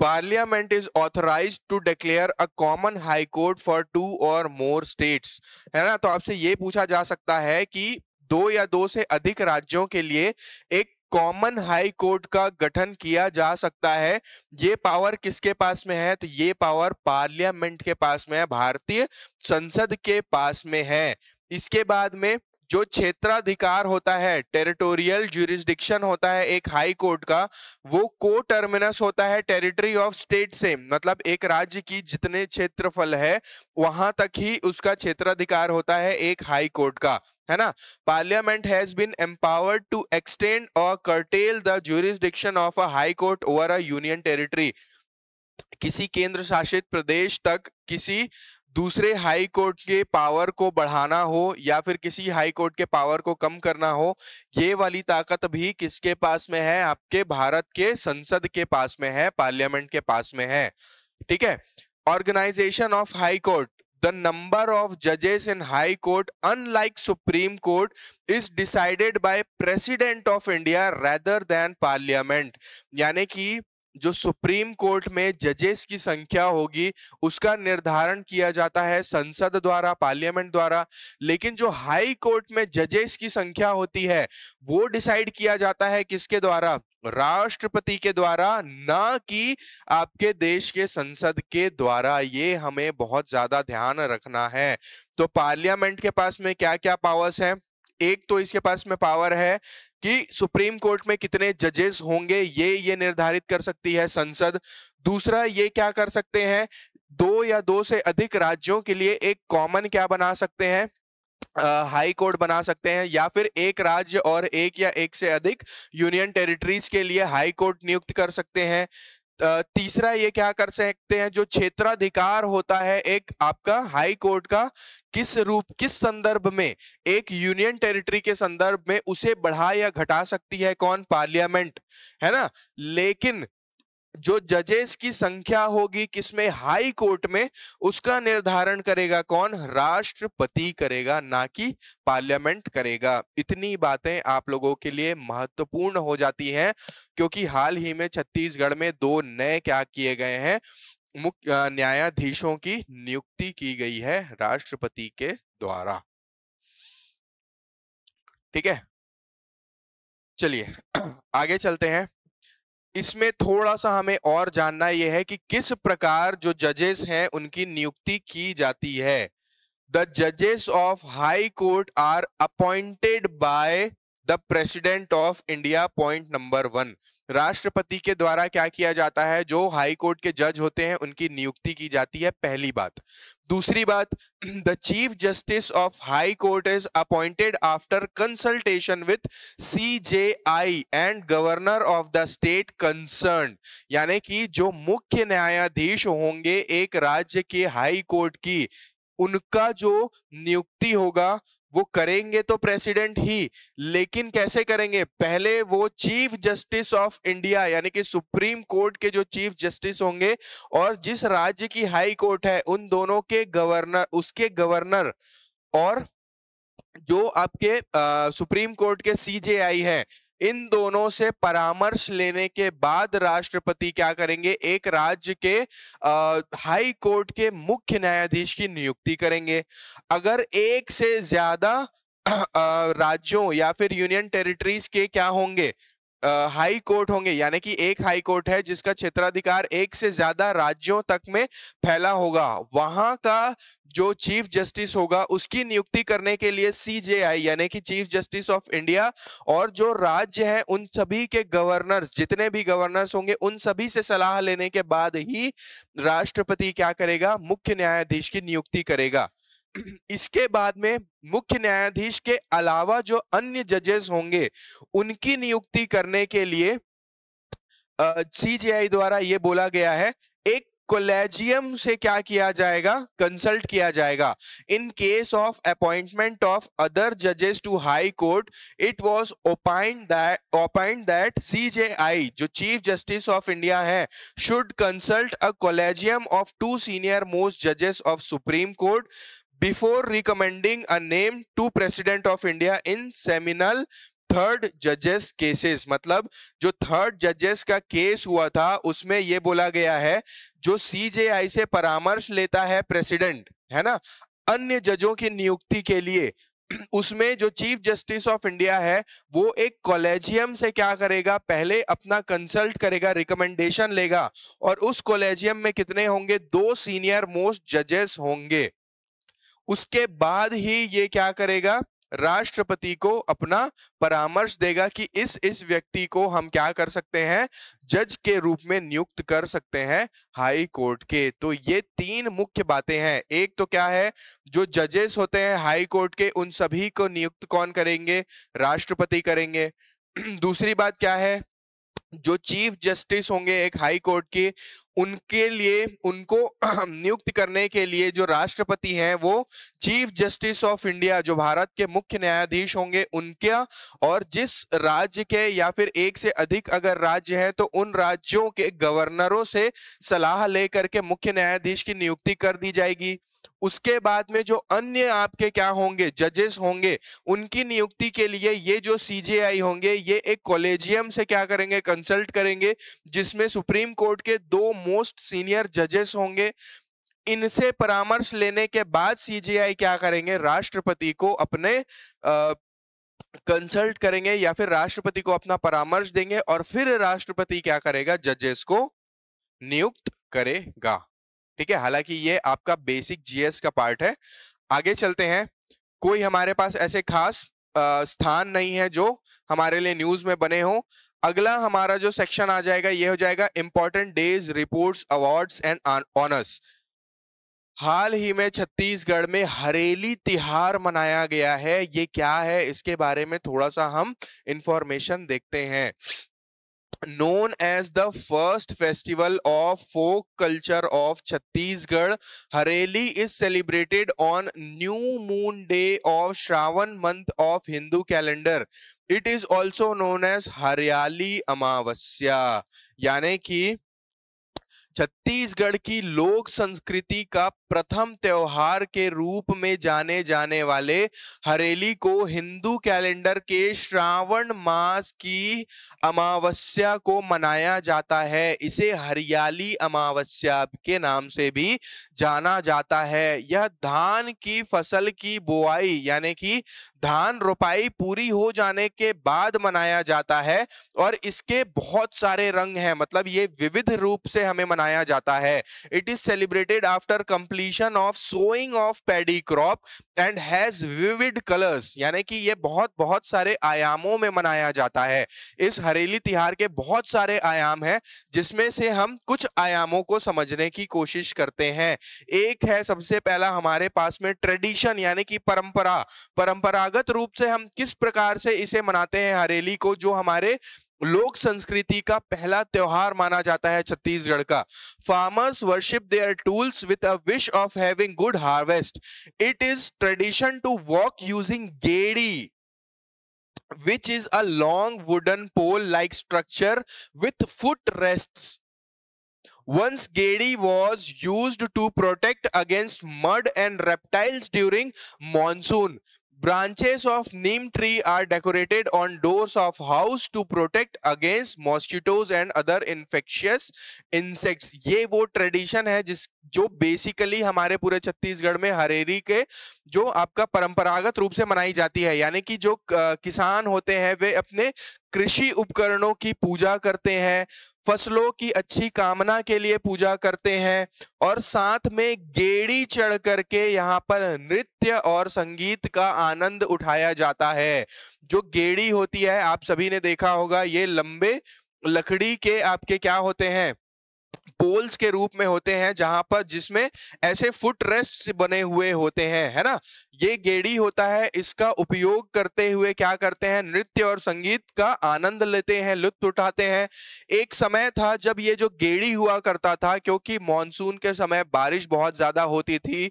A: parliament is authorise to declare a common high court for two or more states है ना तो आपसे ये पूछा जा सकता है कि दो या दो से अधिक राज्यों के लिए एक कॉमन हाई कोर्ट का गठन किया जा सकता है ये पावर किसके पास में है तो ये पावर पार्लियामेंट के पास में है भारतीय संसद के पास में है इसके बाद में जो क्षेत्राधिकार होता है टेरिटोरियल ज्यूरिस्डिक्शन होता है एक हाई कोर्ट का वो को टर्मिनस होता है टेरिटरी ऑफ स्टेट से मतलब एक राज्य की जितने क्षेत्रफल है वहां तक ही उसका क्षेत्राधिकार होता है एक हाई कोर्ट का है ना parliament has been empowered to extend or curtail the jurisdiction of a high court over a union territory किसी केंद्र शासित प्रदेश तक किसी दूसरे हाई कोर्ट के पावर को बढ़ाना हो या फिर किसी हाई कोर्ट के पावर को कम करना हो ये वाली ताकत भी किसके पास में है आपके भारत के संसद के पास में है पार्लियामेंट के पास में है ठीक है organisation of high court the number of judges in high court unlike supreme court is decided by president of india rather than parliament यानी कि जो सुप्रीम कोर्ट में जजेस की संख्या होगी उसका निर्धारण किया जाता है संसद द्वारा पार्लियामेंट द्वारा लेकिन जो हाई कोर्ट में जजेस की संख्या होती है वो डिसाइड किया जाता है किसके द्वारा राष्ट्रपति के द्वारा ना कि आपके देश के संसद के द्वारा ये हमें बहुत ज्यादा ध्यान रखना है तो पार्लियामेंट के पास में क्या क्या पावर्स हैं एक तो इसके पास में पावर है कि सुप्रीम कोर्ट में कितने जजेस होंगे ये ये निर्धारित कर सकती है संसद दूसरा ये क्या कर सकते हैं दो या दो से अधिक राज्यों के लिए एक कॉमन क्या बना सकते हैं हाई कोर्ट बना सकते हैं या फिर एक राज्य और एक या एक से अधिक यूनियन टेरिटरीज के लिए हाई कोर्ट नियुक्त कर सकते हैं तीसरा ये क्या कर सकते हैं जो क्षेत्राधिकार होता है एक आपका हाई कोर्ट का किस रूप किस संदर्भ में एक यूनियन टेरिटरी के संदर्भ में उसे बढ़ा या घटा सकती है कौन पार्लियामेंट है ना लेकिन जो जजेस की संख्या होगी किसमें हाई कोर्ट में उसका निर्धारण करेगा कौन राष्ट्रपति करेगा ना कि पार्लियामेंट करेगा इतनी बातें आप लोगों के लिए महत्वपूर्ण हो जाती हैं क्योंकि हाल ही में छत्तीसगढ़ में दो नए क्या किए गए हैं मुख्य न्यायाधीशों की नियुक्ति की गई है राष्ट्रपति के द्वारा ठीक है चलिए आगे चलते हैं इसमें थोड़ा सा हमें और जानना यह है कि किस प्रकार जो जजेस हैं उनकी नियुक्ति की जाती है द जजेस of high court are appointed by the president of India point number one राष्ट्रपति के द्वारा क्या किया जाता है जो हाई कोर्ट के जज होते हैं उनकी नियुक्ति की जाती है पहली बात दूसरी बात the chief justice of high court is appointed after consultation with C J I and governor of the state concern यानी कि जो मुख्य न्यायाधीश होंगे एक राज्य के हाई कोर्ट की उनका जो नियुक्ति होगा वो करेंगे तो प्रेसिडेंट ही लेकिन कैसे करेंगे पहले वो चीफ जस्टिस ऑफ इंडिया यानी कि सुप्रीम कोर्ट के जो चीफ जस्टिस होंगे और जिस राज्य की हाई कोर्ट है उन दोनों के गवर्नर उसके गवर्नर और जो आपके आ, सुप्रीम कोर्ट के सीजेआई है इन दोनों से परामर्श लेने के बाद राष्ट्रपति क्या करेंगे एक राज्य के आ, हाई कोर्ट के मुख्य न्यायाधीश की नियुक्ति करेंगे अगर एक से ज्यादा राज्यों या फिर यूनियन टेरिटरीज के क्या होंगे हाई कोर्ट होंगे यानी कि एक हाई कोर्ट है जिसका क्षेत्राधिकार एक से ज्यादा राज्यों तक में फैला होगा वहां का जो चीफ जस्टिस होगा उसकी नियुक्ति करने के लिए सीजेआई यानी कि चीफ जस्टिस ऑफ इंडिया और जो राज्य है उन सभी के गवर्नर्स जितने भी गवर्नर्स होंगे उन सभी से सलाह लेने के बाद ही राष्ट्रपति क्या करेगा मुख्य न्यायाधीश की नियुक्ति करेगा इसके बाद में मुख्य न्यायाधीश के अलावा जो अन्य जजेस होंगे उनकी नियुक्ति करने के लिए सीजीआई द्वारा ये बोला गया है एक कोलेजियम से क्या किया जाएगा कंसल्ट किया जाएगा in case of appointment of other जजेस to high court it was opined that opined that CJI जो चीफ जस्टिस ऑफ इंडिया है should consult a collegium of two senior most जजेस of supreme court before recommending a name to president of India in seminal third जजेस cases मतलब जो third जजेस का case हुआ था उसमें यह बोला गया है जो सीजेआई से परामर्श लेता है प्रेसिडेंट है ना अन्य जजों की नियुक्ति के लिए उसमें जो चीफ जस्टिस ऑफ इंडिया है वो एक कॉलेजियम से क्या करेगा पहले अपना कंसल्ट करेगा रिकमेंडेशन लेगा और उस कॉलेजियम में कितने होंगे दो सीनियर मोस्ट जजेस होंगे उसके बाद ही ये क्या करेगा राष्ट्रपति को अपना परामर्श देगा कि इस इस व्यक्ति को हम क्या कर सकते हैं जज के रूप में नियुक्त कर सकते हैं हाई कोर्ट के तो ये तीन मुख्य बातें हैं एक तो क्या है जो जजेस होते हैं हाई कोर्ट के उन सभी को नियुक्त कौन करेंगे राष्ट्रपति करेंगे दूसरी बात क्या है जो चीफ जस्टिस होंगे एक हाई कोर्ट के उनके लिए उनको नियुक्त करने के लिए जो राष्ट्रपति हैं वो चीफ जस्टिस ऑफ इंडिया जो भारत के मुख्य न्यायाधीश होंगे उनके और जिस राज्य के या फिर एक से अधिक अगर राज्य हैं तो उन राज्यों के गवर्नरों से सलाह लेकर के मुख्य न्यायाधीश की नियुक्ति कर दी जाएगी उसके बाद में जो अन्य आपके क्या होंगे जजेस होंगे उनकी नियुक्ति के लिए ये जो सीजेआई होंगे ये एक कॉलेजियम से क्या करेंगे कंसल्ट करेंगे जिसमें सुप्रीम कोर्ट के दो मोस्ट सीनियर जजेस होंगे इनसे परामर्श लेने के बाद सीजेआई क्या करेंगे राष्ट्रपति को अपने आ, कंसल्ट करेंगे या फिर राष्ट्रपति को अपना परामर्श देंगे और फिर राष्ट्रपति क्या करेगा जजेस को नियुक्त करेगा ठीक है हालांकि ये आपका बेसिक जीएस का पार्ट है आगे चलते हैं कोई हमारे पास ऐसे खास स्थान नहीं है जो हमारे लिए न्यूज में बने हो अगला हमारा जो सेक्शन आ जाएगा ये हो जाएगा important days reports awards and honours हाल ही में छत्तीसगढ़ में हरेली तिहार मनाया गया है ये क्या है इसके बारे में थोड़ा सा हम इंफॉर्मेशन देखते हैं known as the first festival of folk culture of Chhattisgarh. Hareli is celebrated on new moon day of Shravan month of Hindu calendar. It is also known as Haryali Amavasya. यानी कि छत्तीसगढ़ की लोक संस्कृति का प्रथम त्योहार के रूप में जाने जाने वाले हरेली को हिंदू कैलेंडर के श्रावण मास की अमावस्या को मनाया जाता है इसे हरियाली अमावस्या के नाम से भी जाना जाता है यह धान की फसल की बुआई यानी कि धान रोपाई पूरी हो जाने के बाद मनाया जाता है और इसके बहुत सारे रंग हैं मतलब ये विविध रूप से हमें मनाया जाता है it is celebrated after complete completion of sowing of paddy crop and has vivid colours यानी कि ये बहुत बहुत सारे आयामों में मनाया जाता है इस हरेली तिहार के बहुत सारे आयाम हैं जिसमें से हम कुछ आयामों को समझने की कोशिश करते हैं एक है सबसे पहला हमारे पास में ट्रेडिशन यानी कि परंपरा परंपरागत रूप से हम किस प्रकार से इसे मनाते हैं हरेली को जो हमारे लोक संस्कृति का पहला त्योहार माना जाता है छत्तीसगढ़ का farmers worship their tools with a wish of having good harvest it is tradition to walk using gedi which is a long wooden pole like structure with foot rest Once Gedi was used to protect against mud and reptiles during monsoon, branches of neem tree are decorated on doors of house to protect against mosquitoes and other infectious insects ये वो tradition है जिस जो basically हमारे पूरे छत्तीसगढ़ में हरेरी के जो आपका परंपरागत रूप से मनाई जाती है यानी कि जो किसान होते हैं वे अपने कृषि उपकरणों की पूजा करते हैं फसलों की अच्छी कामना के लिए पूजा करते हैं और साथ में गेड़ी चढ़ करके यहाँ पर नृत्य और संगीत का आनंद उठाया जाता है जो गेड़ी होती है आप सभी ने देखा होगा ये लंबे लकड़ी के आपके क्या होते हैं पोल्स के रूप में होते हैं जहां पर जिसमें ऐसे फुट रेस्ट बने हुए होते हैं है ना ये गेड़ी होता है इसका उपयोग करते हुए क्या करते हैं नृत्य और संगीत का आनंद लेते हैं लुत्फ उठाते हैं एक समय था जब ये जो गेड़ी हुआ करता था क्योंकि मानसून के समय बारिश बहुत ज्यादा होती थी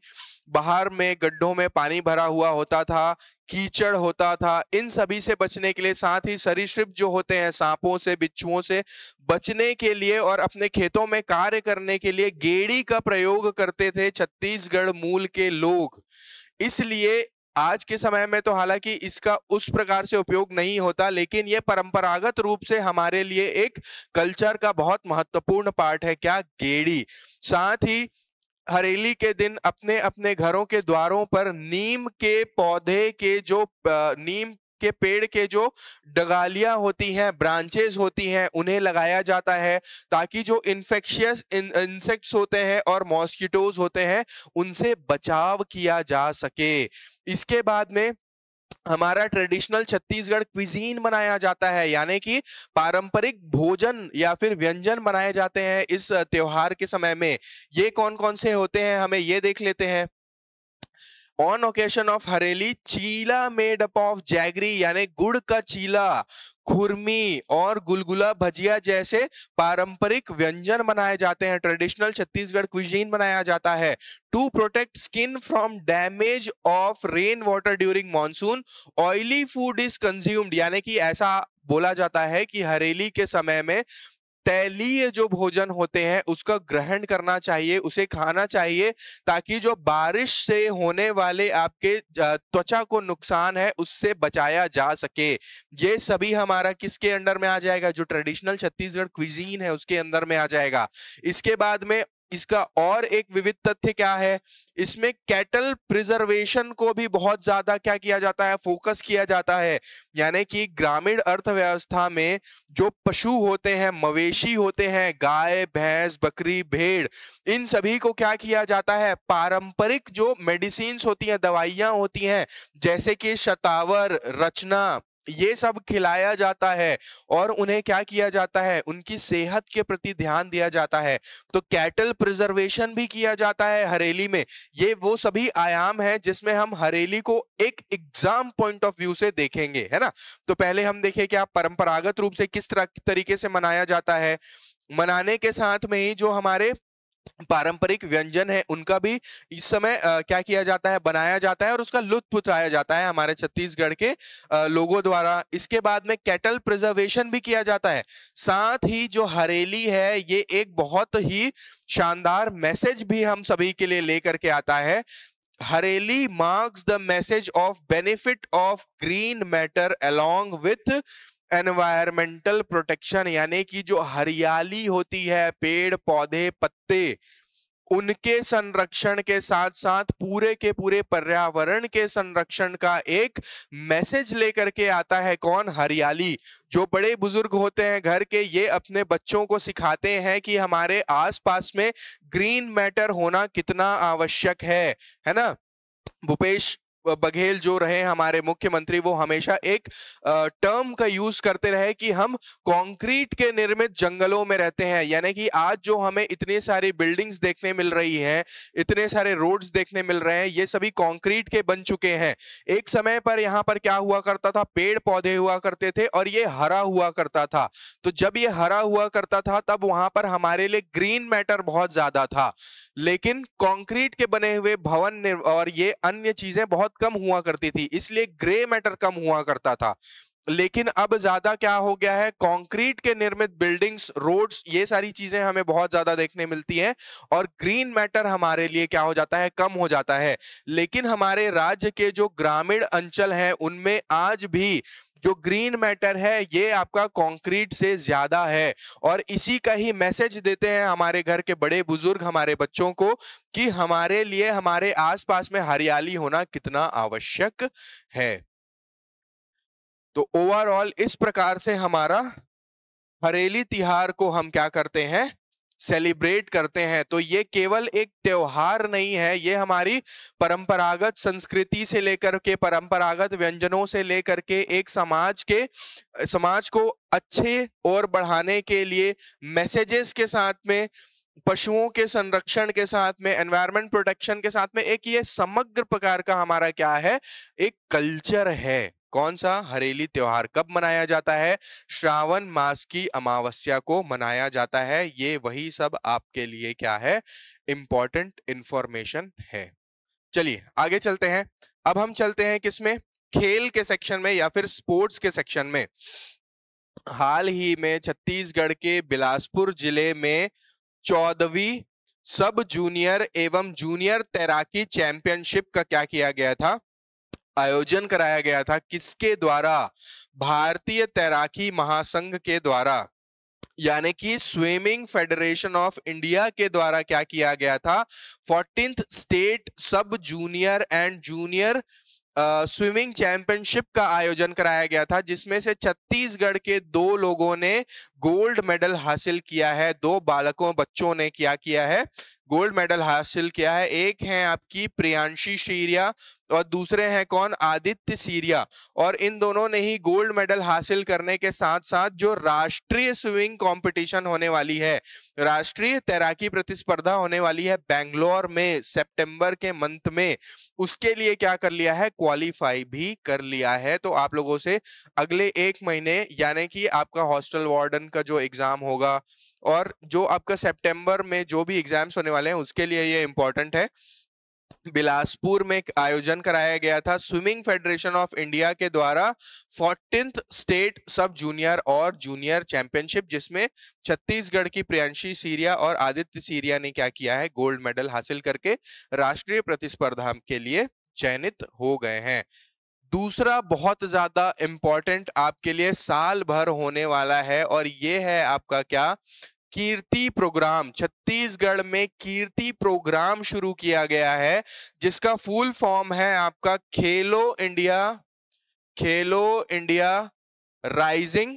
A: बाहर में गड्ढों में पानी भरा हुआ होता था कीचड़ होता था इन सभी से बचने के लिए साथ ही सरीसृप जो होते हैं सांपों से बिच्छुओं से बचने के लिए और अपने खेतों में कार्य करने के लिए गेड़ी का प्रयोग करते थे छत्तीसगढ़ मूल के लोग इसलिए आज के समय में तो हालांकि इसका उस प्रकार से उपयोग नहीं होता लेकिन यह परंपरागत रूप से हमारे लिए एक कल्चर का बहुत महत्वपूर्ण पार्ट है क्या गेड़ी साथ ही हरेली के दिन अपने अपने घरों के द्वारों पर नीम के पौधे के जो नीम के पेड़ के जो डगालियां होती हैं ब्रांचेस होती हैं उन्हें लगाया जाता है ताकि जो इन्फेक्शियस इंसेक्ट्स होते हैं और मॉस्किटोज होते हैं उनसे बचाव किया जा सके इसके बाद में हमारा ट्रेडिशनल छत्तीसगढ़ क्विजीन बनाया जाता है यानी कि पारंपरिक भोजन या फिर व्यंजन बनाए जाते हैं इस त्योहार के समय में ये कौन कौन से होते हैं हमें ये देख लेते हैं on occasion of Hareli chila made up of jaggery यानी गुड़ का चीला खुरमी और गुलगुला भजिया जैसे पारंपरिक व्यंजन बनाए जाते हैं ट्रेडिशनल छत्तीसगढ़ क्विजीन बनाया जाता है to protect skin from damage of rain water during monsoon oily food is consumed यानी कि ऐसा बोला जाता है कि हरेली के समय में तैलीय जो भोजन होते हैं उसका ग्रहण करना चाहिए उसे खाना चाहिए ताकि जो बारिश से होने वाले आपके त्वचा को नुकसान है उससे बचाया जा सके ये सभी हमारा किसके अंडर में आ जाएगा जो ट्रेडिशनल छत्तीसगढ़ क्विजीन है उसके अंदर में आ जाएगा इसके बाद में इसका और एक विविध तथ्य क्या है इसमें कैटल प्रिजर्वेशन को भी बहुत ज्यादा क्या किया जाता है फोकस किया जाता है यानी कि ग्रामीण अर्थव्यवस्था में जो पशु होते हैं मवेशी होते हैं गाय भैंस बकरी भेड़ इन सभी को क्या किया जाता है पारंपरिक जो मेडिसिन होती हैं दवाइयां होती हैं जैसे कि शतावर रचना ये सब खिलाया जाता है और उन्हें क्या किया जाता है उनकी सेहत के प्रति ध्यान दिया जाता है तो कैटल प्रिजर्वेशन भी किया जाता है हरेली में ये वो सभी आयाम है जिसमें हम हरेली को एक एग्जाम पॉइंट ऑफ व्यू से देखेंगे है ना तो पहले हम देखें क्या परंपरागत रूप से किस तरह तरीके से मनाया जाता है मनाने के साथ में ही जो हमारे पारंपरिक व्यंजन है उनका भी इस समय आ, क्या किया जाता है बनाया जाता है और उसका लुत्फ उठाया जाता है हमारे छत्तीसगढ़ के आ, लोगों द्वारा इसके बाद में कैटल प्रिजर्वेशन भी किया जाता है साथ ही जो हरेली है ये एक बहुत ही शानदार मैसेज भी हम सभी के लिए लेकर के आता है Hareli marks the message of benefit of green matter along with environmental protection यानी कि जो हरियाली होती है पेड़ पौधे पत्ते उनके संरक्षण के साथ साथ पूरे के पूरे पर्यावरण के संरक्षण का एक मैसेज लेकर के आता है कौन हरियाली जो बड़े बुजुर्ग होते हैं घर के ये अपने बच्चों को सिखाते हैं कि हमारे आसपास में ग्रीन मैटर होना कितना आवश्यक है है ना भूपेश बघेल जो रहे हमारे मुख्यमंत्री वो हमेशा एक टर्म का यूज करते रहे कि हम कंक्रीट के निर्मित जंगलों में रहते हैं यानी कि आज जो हमें इतने सारी बिल्डिंग्स देखने मिल रही हैं इतने सारे रोड्स देखने मिल रहे हैं ये सभी कंक्रीट के बन चुके हैं एक समय पर यहाँ पर क्या हुआ करता था पेड़ पौधे हुआ करते थे और ये हरा हुआ करता था तो जब ये हरा हुआ करता था तब वहां पर हमारे लिए ग्रीन मैटर बहुत ज्यादा था लेकिन कंक्रीट के बने हुए भवन और ये अन्य चीजें बहुत कम हुआ करती थी इसलिए ग्रे मैटर कम हुआ करता था लेकिन अब ज्यादा क्या हो गया है कंक्रीट के निर्मित बिल्डिंग्स रोड्स ये सारी चीजें हमें बहुत ज्यादा देखने मिलती हैं और ग्रीन मैटर हमारे लिए क्या हो जाता है कम हो जाता है लेकिन हमारे राज्य के जो ग्रामीण अंचल हैं उनमें आज भी जो ग्रीन मैटर है ये आपका कंक्रीट से ज्यादा है और इसी का ही मैसेज देते हैं हमारे घर के बड़े बुजुर्ग हमारे बच्चों को कि हमारे लिए हमारे आसपास में हरियाली होना कितना आवश्यक है तो ओवरऑल इस प्रकार से हमारा हरेली तिहार को हम क्या करते हैं सेलिब्रेट करते हैं तो ये केवल एक त्योहार नहीं है ये हमारी परंपरागत संस्कृति से लेकर के परंपरागत व्यंजनों से लेकर के एक समाज के समाज को अच्छे और बढ़ाने के लिए मैसेजेस के साथ में पशुओं के संरक्षण के साथ में एनवायरमेंट प्रोटेक्शन के साथ में एक ये समग्र प्रकार का हमारा क्या है एक कल्चर है कौन सा हरेली त्योहार कब मनाया जाता है श्रावण मास की अमावस्या को मनाया जाता है ये वही सब आपके लिए क्या है इंपॉर्टेंट इंफॉर्मेशन है चलिए आगे चलते हैं अब हम चलते हैं किसमें खेल के सेक्शन में या फिर स्पोर्ट्स के सेक्शन में हाल ही में छत्तीसगढ़ के बिलासपुर जिले में चौदहवीं सब जूनियर एवं जूनियर तैराकी चैंपियनशिप का क्या किया गया था आयोजन कराया गया था किसके द्वारा भारतीय तैराकी महासंघ के द्वारा यानी कि स्विमिंग फेडरेशन ऑफ इंडिया के द्वारा क्या किया गया था fourteen state sub junior and junior swimming championship का आयोजन कराया गया था जिसमें से छत्तीसगढ़ के दो लोगों ने गोल्ड मेडल हासिल किया है दो बालकों बच्चों ने क्या किया है गोल्ड मेडल हासिल किया है एक है आपकी प्रियांशी शीरिया और दूसरे हैं कौन आदित्य सीरिया और इन दोनों ने ही गोल्ड मेडल हासिल करने के साथ साथ जो राष्ट्रीय स्विमिंग कंपटीशन होने वाली है राष्ट्रीय तैराकी प्रतिस्पर्धा होने वाली है बैंगलोर में सितंबर के मंथ में उसके लिए क्या कर लिया है क्वालिफाई भी कर लिया है तो आप लोगों से अगले एक महीने यानी कि आपका हॉस्टल वार्डन का जो एग्जाम होगा और जो आपका सेप्टेम्बर में जो भी एग्जाम्स होने वाले हैं उसके लिए ये इंपॉर्टेंट है बिलासपुर में आयोजन कराया गया था स्विमिंग फेडरेशन ऑफ इंडिया के द्वारा फोर्टीन स्टेट सब जूनियर और जूनियर चैंपियनशिप जिसमें छत्तीसगढ़ की प्रियंशी सीरिया और आदित्य सीरिया ने क्या किया है गोल्ड मेडल हासिल करके राष्ट्रीय प्रतिस्पर्धा के लिए चयनित हो गए हैं दूसरा बहुत ज्यादा इंपॉर्टेंट आपके लिए साल भर होने वाला है और ये है आपका क्या कीर्ति प्रोग्राम छत्तीसगढ़ में कीर्ति प्रोग्राम शुरू किया गया है जिसका फुल फॉर्म है आपका Khelo India Khelo India rising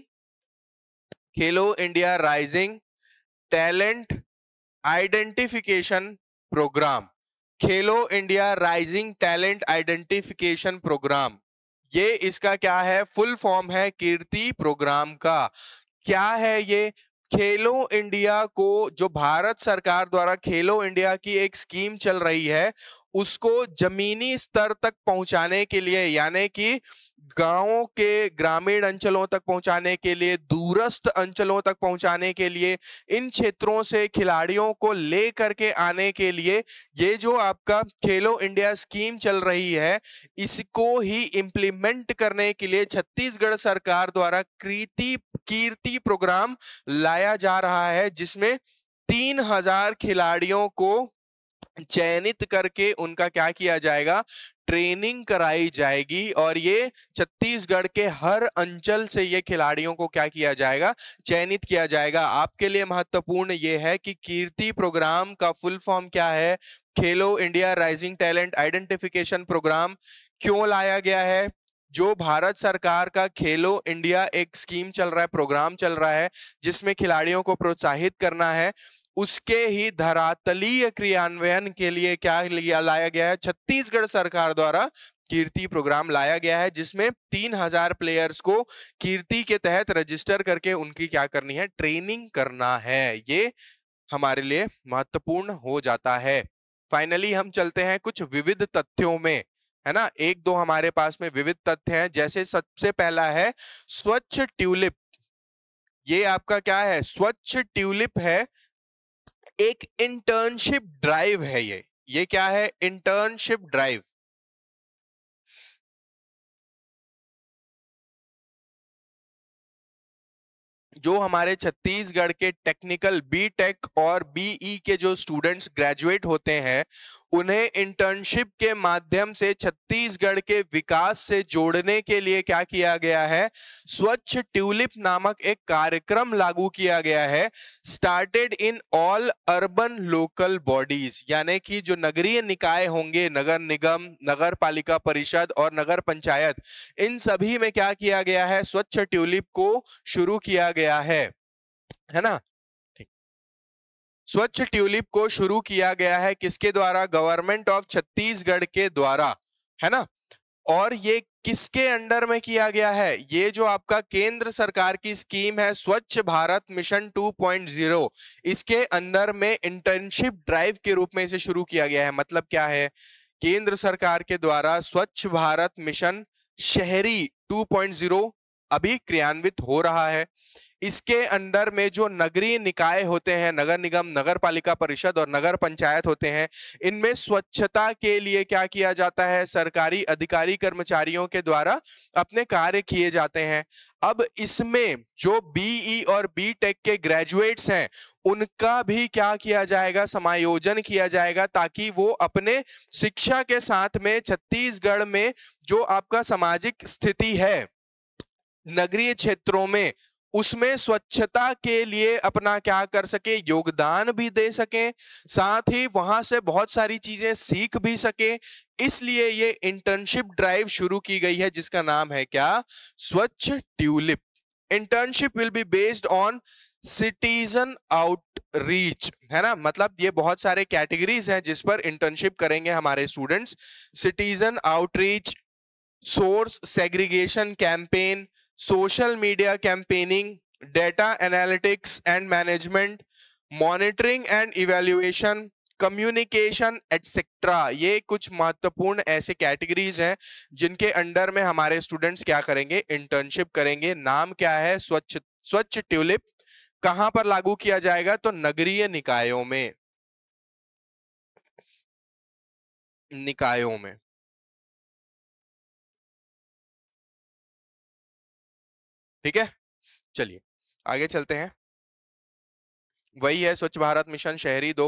A: Khelo India rising talent identification programme Khelo India rising talent identification programme ये इसका क्या है फुल फॉर्म है कीर्ति प्रोग्राम का क्या है ये खेलो इंडिया को जो भारत सरकार द्वारा खेलो इंडिया की एक स्कीम चल रही है उसको जमीनी स्तर तक पहुंचाने के लिए यानी कि गांवों के ग्रामीण अंचलों तक पहुंचाने के लिए दूरस्थ अंचलों तक पहुंचाने के लिए इन क्षेत्रों से खिलाड़ियों को ले करके आने के लिए ये जो आपका खेलो इंडिया स्कीम चल रही है इसको ही इम्प्लीमेंट करने के लिए छत्तीसगढ़ सरकार द्वारा कृति कीर्ति प्रोग्राम लाया जा रहा है जिसमें तीन हजार खिलाड़ियों को चयनित करके उनका क्या किया जाएगा ट्रेनिंग कराई जाएगी और ये छत्तीसगढ़ के हर अंचल से ये खिलाड़ियों को क्या किया जाएगा चयनित किया जाएगा आपके लिए महत्वपूर्ण ये है कि कीर्ति प्रोग्राम का फुल फॉर्म क्या है Khelo India rising talent identification programme क्यों लाया गया है जो भारत सरकार का खेलो इंडिया एक स्कीम चल रहा है प्रोग्राम चल रहा है जिसमें खिलाड़ियों को प्रोत्साहित करना है उसके ही धरातलीय क्रियान्वयन के लिए क्या लिया लाया गया है छत्तीसगढ़ सरकार द्वारा कीर्ति प्रोग्राम लाया गया है जिसमें तीन हजार प्लेयर्स को कीर्ति के तहत रजिस्टर करके उनकी क्या करनी है ट्रेनिंग करना है ये हमारे लिए महत्वपूर्ण हो जाता है फाइनली हम चलते हैं कुछ विविध तथ्यों में है ना एक दो हमारे पास में विविध तथ्य हैं जैसे सबसे पहला है स्वच्छ ट्यूलिप ये आपका क्या है स्वच्छ ट्यूलिप है एक इंटर्नशिप ड्राइव है ये ये क्या है इंटर्नशिप ड्राइव जो हमारे छत्तीसगढ़ के टेक्निकल बी टेक और बीई e के जो स्टूडेंट्स ग्रेजुएट होते हैं उन्हें इंटर्नशिप के माध्यम से छत्तीसगढ़ के विकास से जोड़ने के लिए क्या किया गया है स्वच्छ ट्यूलिप नामक एक कार्यक्रम लागू किया गया है started in all urban local bodies यानी कि जो नगरीय निकाय होंगे नगर निगम नगर पालिका परिषद और नगर पंचायत इन सभी में क्या किया गया है स्वच्छ ट्यूलिप को शुरू किया गया है है ना स्वच्छ ट्यूलिप को शुरू किया गया है किसके द्वारा गवर्नमेंट ऑफ छत्तीसगढ़ के द्वारा है ना और ये किसके अंडर में किया गया है ये जो आपका केंद्र सरकार की स्कीम है स्वच्छ भारत मिशन 2.0 इसके अंदर में इंटर्नशिप ड्राइव के रूप में इसे शुरू किया गया है मतलब क्या है केंद्र सरकार के द्वारा स्वच्छ भारत मिशन शहरी 2.0 अभी क्रियान्वित हो रहा है इसके अंडर में जो नगरीय निकाय होते हैं नगर निगम नगर पालिका परिषद और नगर पंचायत होते हैं इनमें स्वच्छता के लिए क्या किया जाता है सरकारी अधिकारी कर्मचारियों के द्वारा अपने कार्य किए जाते हैं अब इसमें जो बीई e और बी टेक के ग्रेजुएट्स हैं उनका भी क्या किया जाएगा समायोजन किया जाएगा ताकि वो अपने शिक्षा के साथ में छत्तीसगढ़ में जो आपका सामाजिक स्थिति है नगरीय क्षेत्रों में उसमें स्वच्छता के लिए अपना क्या कर सके योगदान भी दे सके साथ ही वहां से बहुत सारी चीजें सीख भी सके इसलिए ये इंटर्नशिप ड्राइव शुरू की गई है जिसका नाम है क्या Swachh TULIP internship will be based on citizen outreach है ना मतलब ये बहुत सारे कैटेगरीज हैं जिस पर इंटर्नशिप करेंगे हमारे students citizen outreach source segregation campaign social media campaigning data analytics and management monitoring and evaluation communication etcetera ये कुछ महत्वपूर्ण ऐसे कैटेगरीज हैं जिनके अंडर में हमारे स्टूडेंट्स क्या करेंगे इंटर्नशिप करेंगे नाम क्या है स्वच्छ स्वच्छ ट्यूलिप कहां पर लागू किया जाएगा तो नगरीय निकायों में निकायों में ठीक है चलिए आगे चलते हैं वही है स्वच्छ भारत मिशन शहरी दो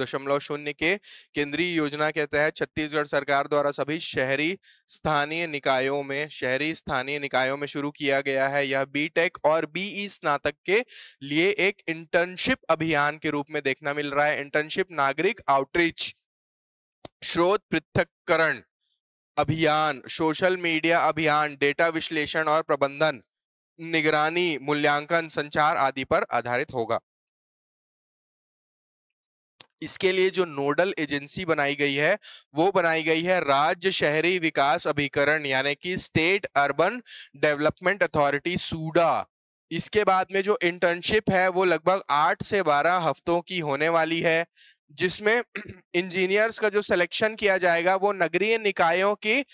A: दशमलव शून्य के केंद्रीय योजना के तहत छत्तीसगढ़ सरकार द्वारा सभी शहरी स्थानीय निकायों में शहरी स्थानीय निकायों में शुरू किया गया है यह बीटेक और बीई e स्नातक के लिए एक इंटर्नशिप अभियान के रूप में देखना मिल रहा है इंटर्नशिप नागरिक आउटरीच स्रोत पृथककरण अभियान सोशल मीडिया अभियान डेटा विश्लेषण और प्रबंधन निगरानी मूल्यांकन संचार आदि पर आधारित होगा इसके लिए जो नोडल एजेंसी बनाई गई है वो बनाई गई है राज्य शहरी विकास अभिकरण यानी कि state urban development authority SUDA इसके बाद में जो इंटर्नशिप है वो लगभग आठ से बारह हफ्तों की होने वाली है जिसमें इंजीनियर्स का जो सिलेक्शन किया जाएगा वो नगरीय निकायों की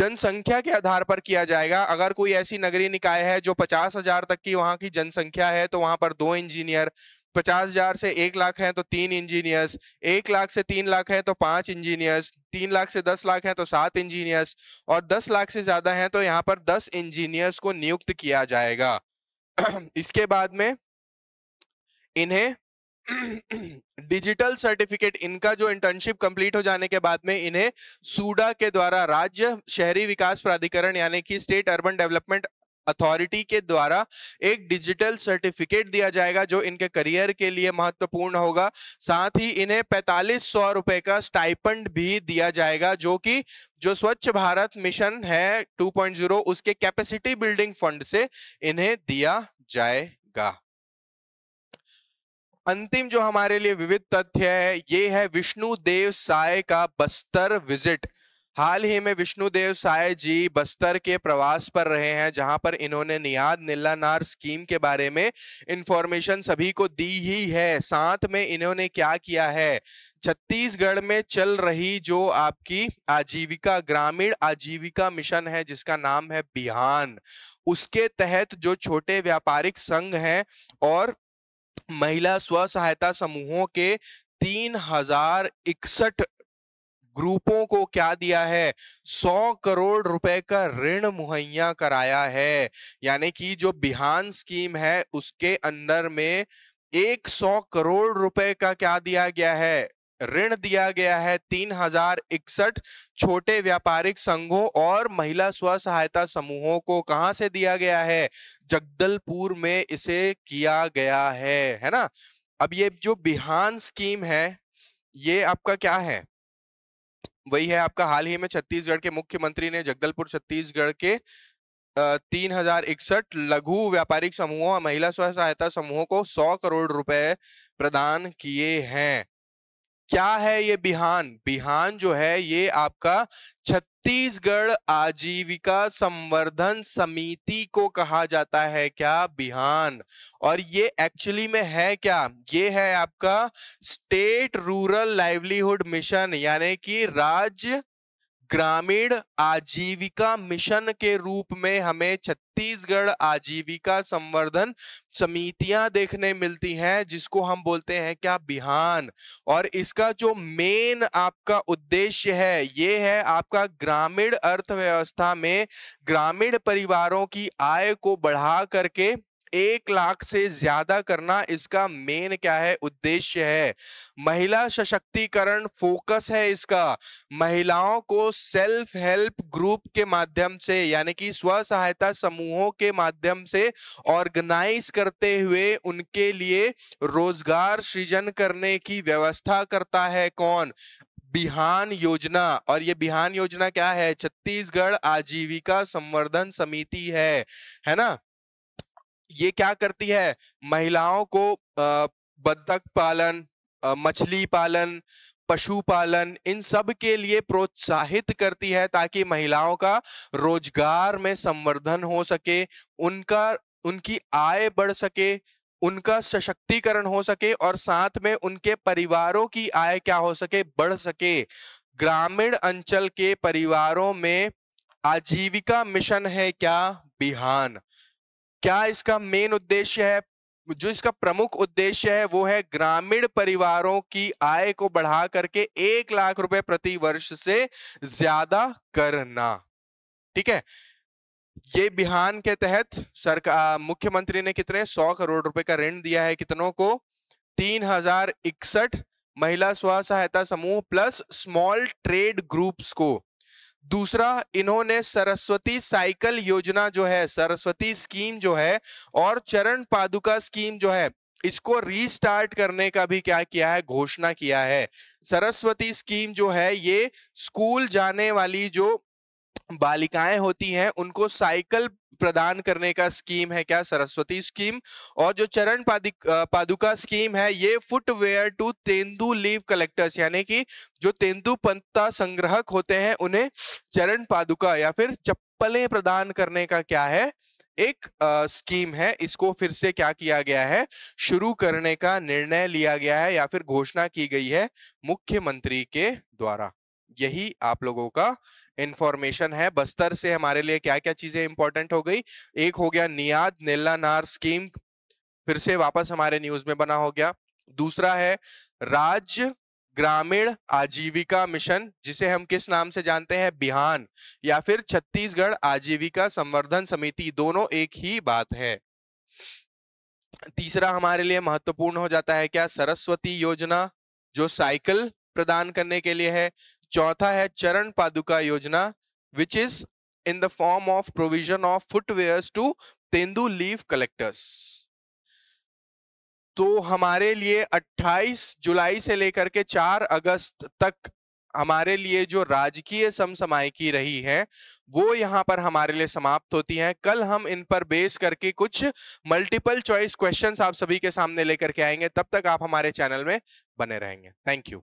A: जनसंख्या के आधार पर किया जाएगा अगर कोई ऐसी नगरीय निकाय है जो पचास हजार तक की वहां की जनसंख्या है तो वहां पर दो इंजीनियर पचास हजार से एक लाख है तो तीन इंजीनियर्स एक लाख से तीन लाख है तो पांच इंजीनियर्स तीन लाख से दस लाख है तो सात इंजीनियर्स और दस लाख से ज्यादा है तो यहाँ पर दस इंजीनियर्स को नियुक्त किया जाएगा इसके बाद में इन्हें डिजिटल सर्टिफिकेट इनका जो इंटर्नशिप कंप्लीट हो जाने के बाद में इन्हें सूडा के द्वारा राज्य शहरी विकास प्राधिकरण यानी कि स्टेट अर्बन डेवलपमेंट अथॉरिटी के द्वारा एक डिजिटल सर्टिफिकेट दिया जाएगा जो इनके करियर के लिए महत्वपूर्ण होगा साथ ही इन्हें पैतालीस सौ रुपए का स्टाइपेंड भी दिया जाएगा जो कि जो स्वच्छ भारत मिशन है 2.0 उसके कैपेसिटी बिल्डिंग फंड से इन्हें दिया जाएगा अंतिम जो हमारे लिए विविध तथ्य है ये है विष्णु देव साय का बस्तर विजिट हाल ही में विष्णु देव साय जी बस्तर के प्रवास पर रहे हैं जहां पर इन्होंने नियाद नीलानार स्कीम के बारे में इंफॉर्मेशन सभी को दी ही है साथ में इन्होंने क्या किया है छत्तीसगढ़ में चल रही जो आपकी आजीविका ग्रामीण आजीविका मिशन है जिसका नाम है बिहान उसके तहत जो छोटे व्यापारिक संघ हैं और महिला स्व सहायता समूहों के तीन हजार इकसठ ग्रुपों को क्या दिया है सौ करोड़ रुपए का ऋण मुहैया कराया है यानी कि जो बिहान स्कीम है उसके अंदर में एक सौ करोड़ रुपए का क्या दिया गया है ऋण दिया गया है तीन हजार इकसठ छोटे व्यापारिक संघों और महिला स्व सहायता समूहों को कहा से दिया गया है जगदलपुर में इसे किया गया है है ना अब ये जो बिहान स्कीम है ये आपका क्या है वही है आपका हाल ही में छत्तीसगढ़ के मुख्यमंत्री ने जगदलपुर छत्तीसगढ़ के तीन हजार इकसठ लघु व्यापारिक समूहों और महिला स्व सहायता समूहों को सौ करोड़ रुपए प्रदान किए हैं क्या है ये बिहान बिहान जो है ये आपका छत्तीसगढ़ आजीविका संवर्धन समिति को कहा जाता है क्या बिहान और ये एक्चुअली में है क्या ये है आपका स्टेट रूरल लाइवलीहुड मिशन यानी कि राज्य ग्रामीण आजीविका मिशन के रूप में हमें छत्तीसगढ़ आजीविका संवर्धन समितियां देखने मिलती हैं जिसको हम बोलते हैं क्या बिहान और इसका जो मेन आपका उद्देश्य है ये है आपका ग्रामीण अर्थव्यवस्था में ग्रामीण परिवारों की आय को बढ़ा करके एक लाख से ज्यादा करना इसका मेन क्या है उद्देश्य है महिला सशक्तिकरण फोकस है इसका महिलाओं को सेल्फ हेल्प ग्रुप के माध्यम से यानी कि स्व सहायता समूहों के माध्यम से ऑर्गेनाइज करते हुए उनके लिए रोजगार सृजन करने की व्यवस्था करता है कौन बिहान योजना और ये बिहान योजना क्या है छत्तीसगढ़ आजीविका संवर्धन समिति है है ना ये क्या करती है महिलाओं को बत्तख पालन मछली पालन पशु पालन इन सब के लिए प्रोत्साहित करती है ताकि महिलाओं का रोजगार में संवर्धन हो सके उनका उनकी आय बढ़ सके उनका सशक्तिकरण हो सके और साथ में उनके परिवारों की आय क्या हो सके बढ़ सके ग्रामीण अंचल के परिवारों में आजीविका मिशन है क्या बिहान क्या इसका मेन उद्देश्य है जो इसका प्रमुख उद्देश्य है वो है ग्रामीण परिवारों की आय को बढ़ा करके एक लाख रुपए प्रति वर्ष से ज्यादा करना ठीक है ये बिहान के तहत सरकार मुख्यमंत्री ने कितने सौ करोड़ रुपए का ऋण दिया है कितनों को तीन हजार इकसठ महिला स्व सहायता समूह प्लस स्मॉल ट्रेड ग्रुप्स को दूसरा इन्होंने सरस्वती साइकिल योजना जो है सरस्वती स्कीम जो है और चरण पादुका स्कीम जो है इसको रीस्टार्ट करने का भी क्या किया है घोषणा किया है सरस्वती स्कीम जो है ये स्कूल जाने वाली जो बालिकाएं होती हैं उनको साइकिल प्रदान करने का स्कीम है क्या सरस्वती स्कीम और जो चरण पादुका स्कीम है ये footwear to tendu leave collectors यानी कि जो तेंदु पंता संग्रहक होते हैं उन्हें चरण पादुका या फिर चप्पलें प्रदान करने का क्या है एक आ, स्कीम है इसको फिर से क्या किया गया है शुरू करने का निर्णय लिया गया है या फिर घोषणा की गई है मुख्यमंत्री के द्वारा यही आप लोगों का इंफॉर्मेशन है बस्तर से हमारे लिए क्या क्या चीजें इंपॉर्टेंट हो गई एक हो गया नियाद नेल्ला नार स्कीम फिर से वापस हमारे न्यूज में बना हो गया दूसरा है राज्य ग्रामीण आजीविका मिशन जिसे हम किस नाम से जानते हैं बिहान या फिर छत्तीसगढ़ आजीविका संवर्धन समिति दोनों एक ही बात है तीसरा हमारे लिए महत्वपूर्ण हो जाता है क्या सरस्वती योजना जो साइकिल प्रदान करने के लिए है चौथा है Charan Paduka Yojana which is in the form of provision of footwear to tendu leave collectors तो हमारे लिए 28 जुलाई से लेकर के 4 अगस्त तक हमारे लिए जो राजकीय समसमायिकी रही है वो यहाँ पर हमारे लिए समाप्त होती है कल हम इन पर बेस करके कुछ मल्टीपल चॉइस क्वेश्चंस आप सभी के सामने लेकर के आएंगे तब तक आप हमारे चैनल में बने रहेंगे थैंक यू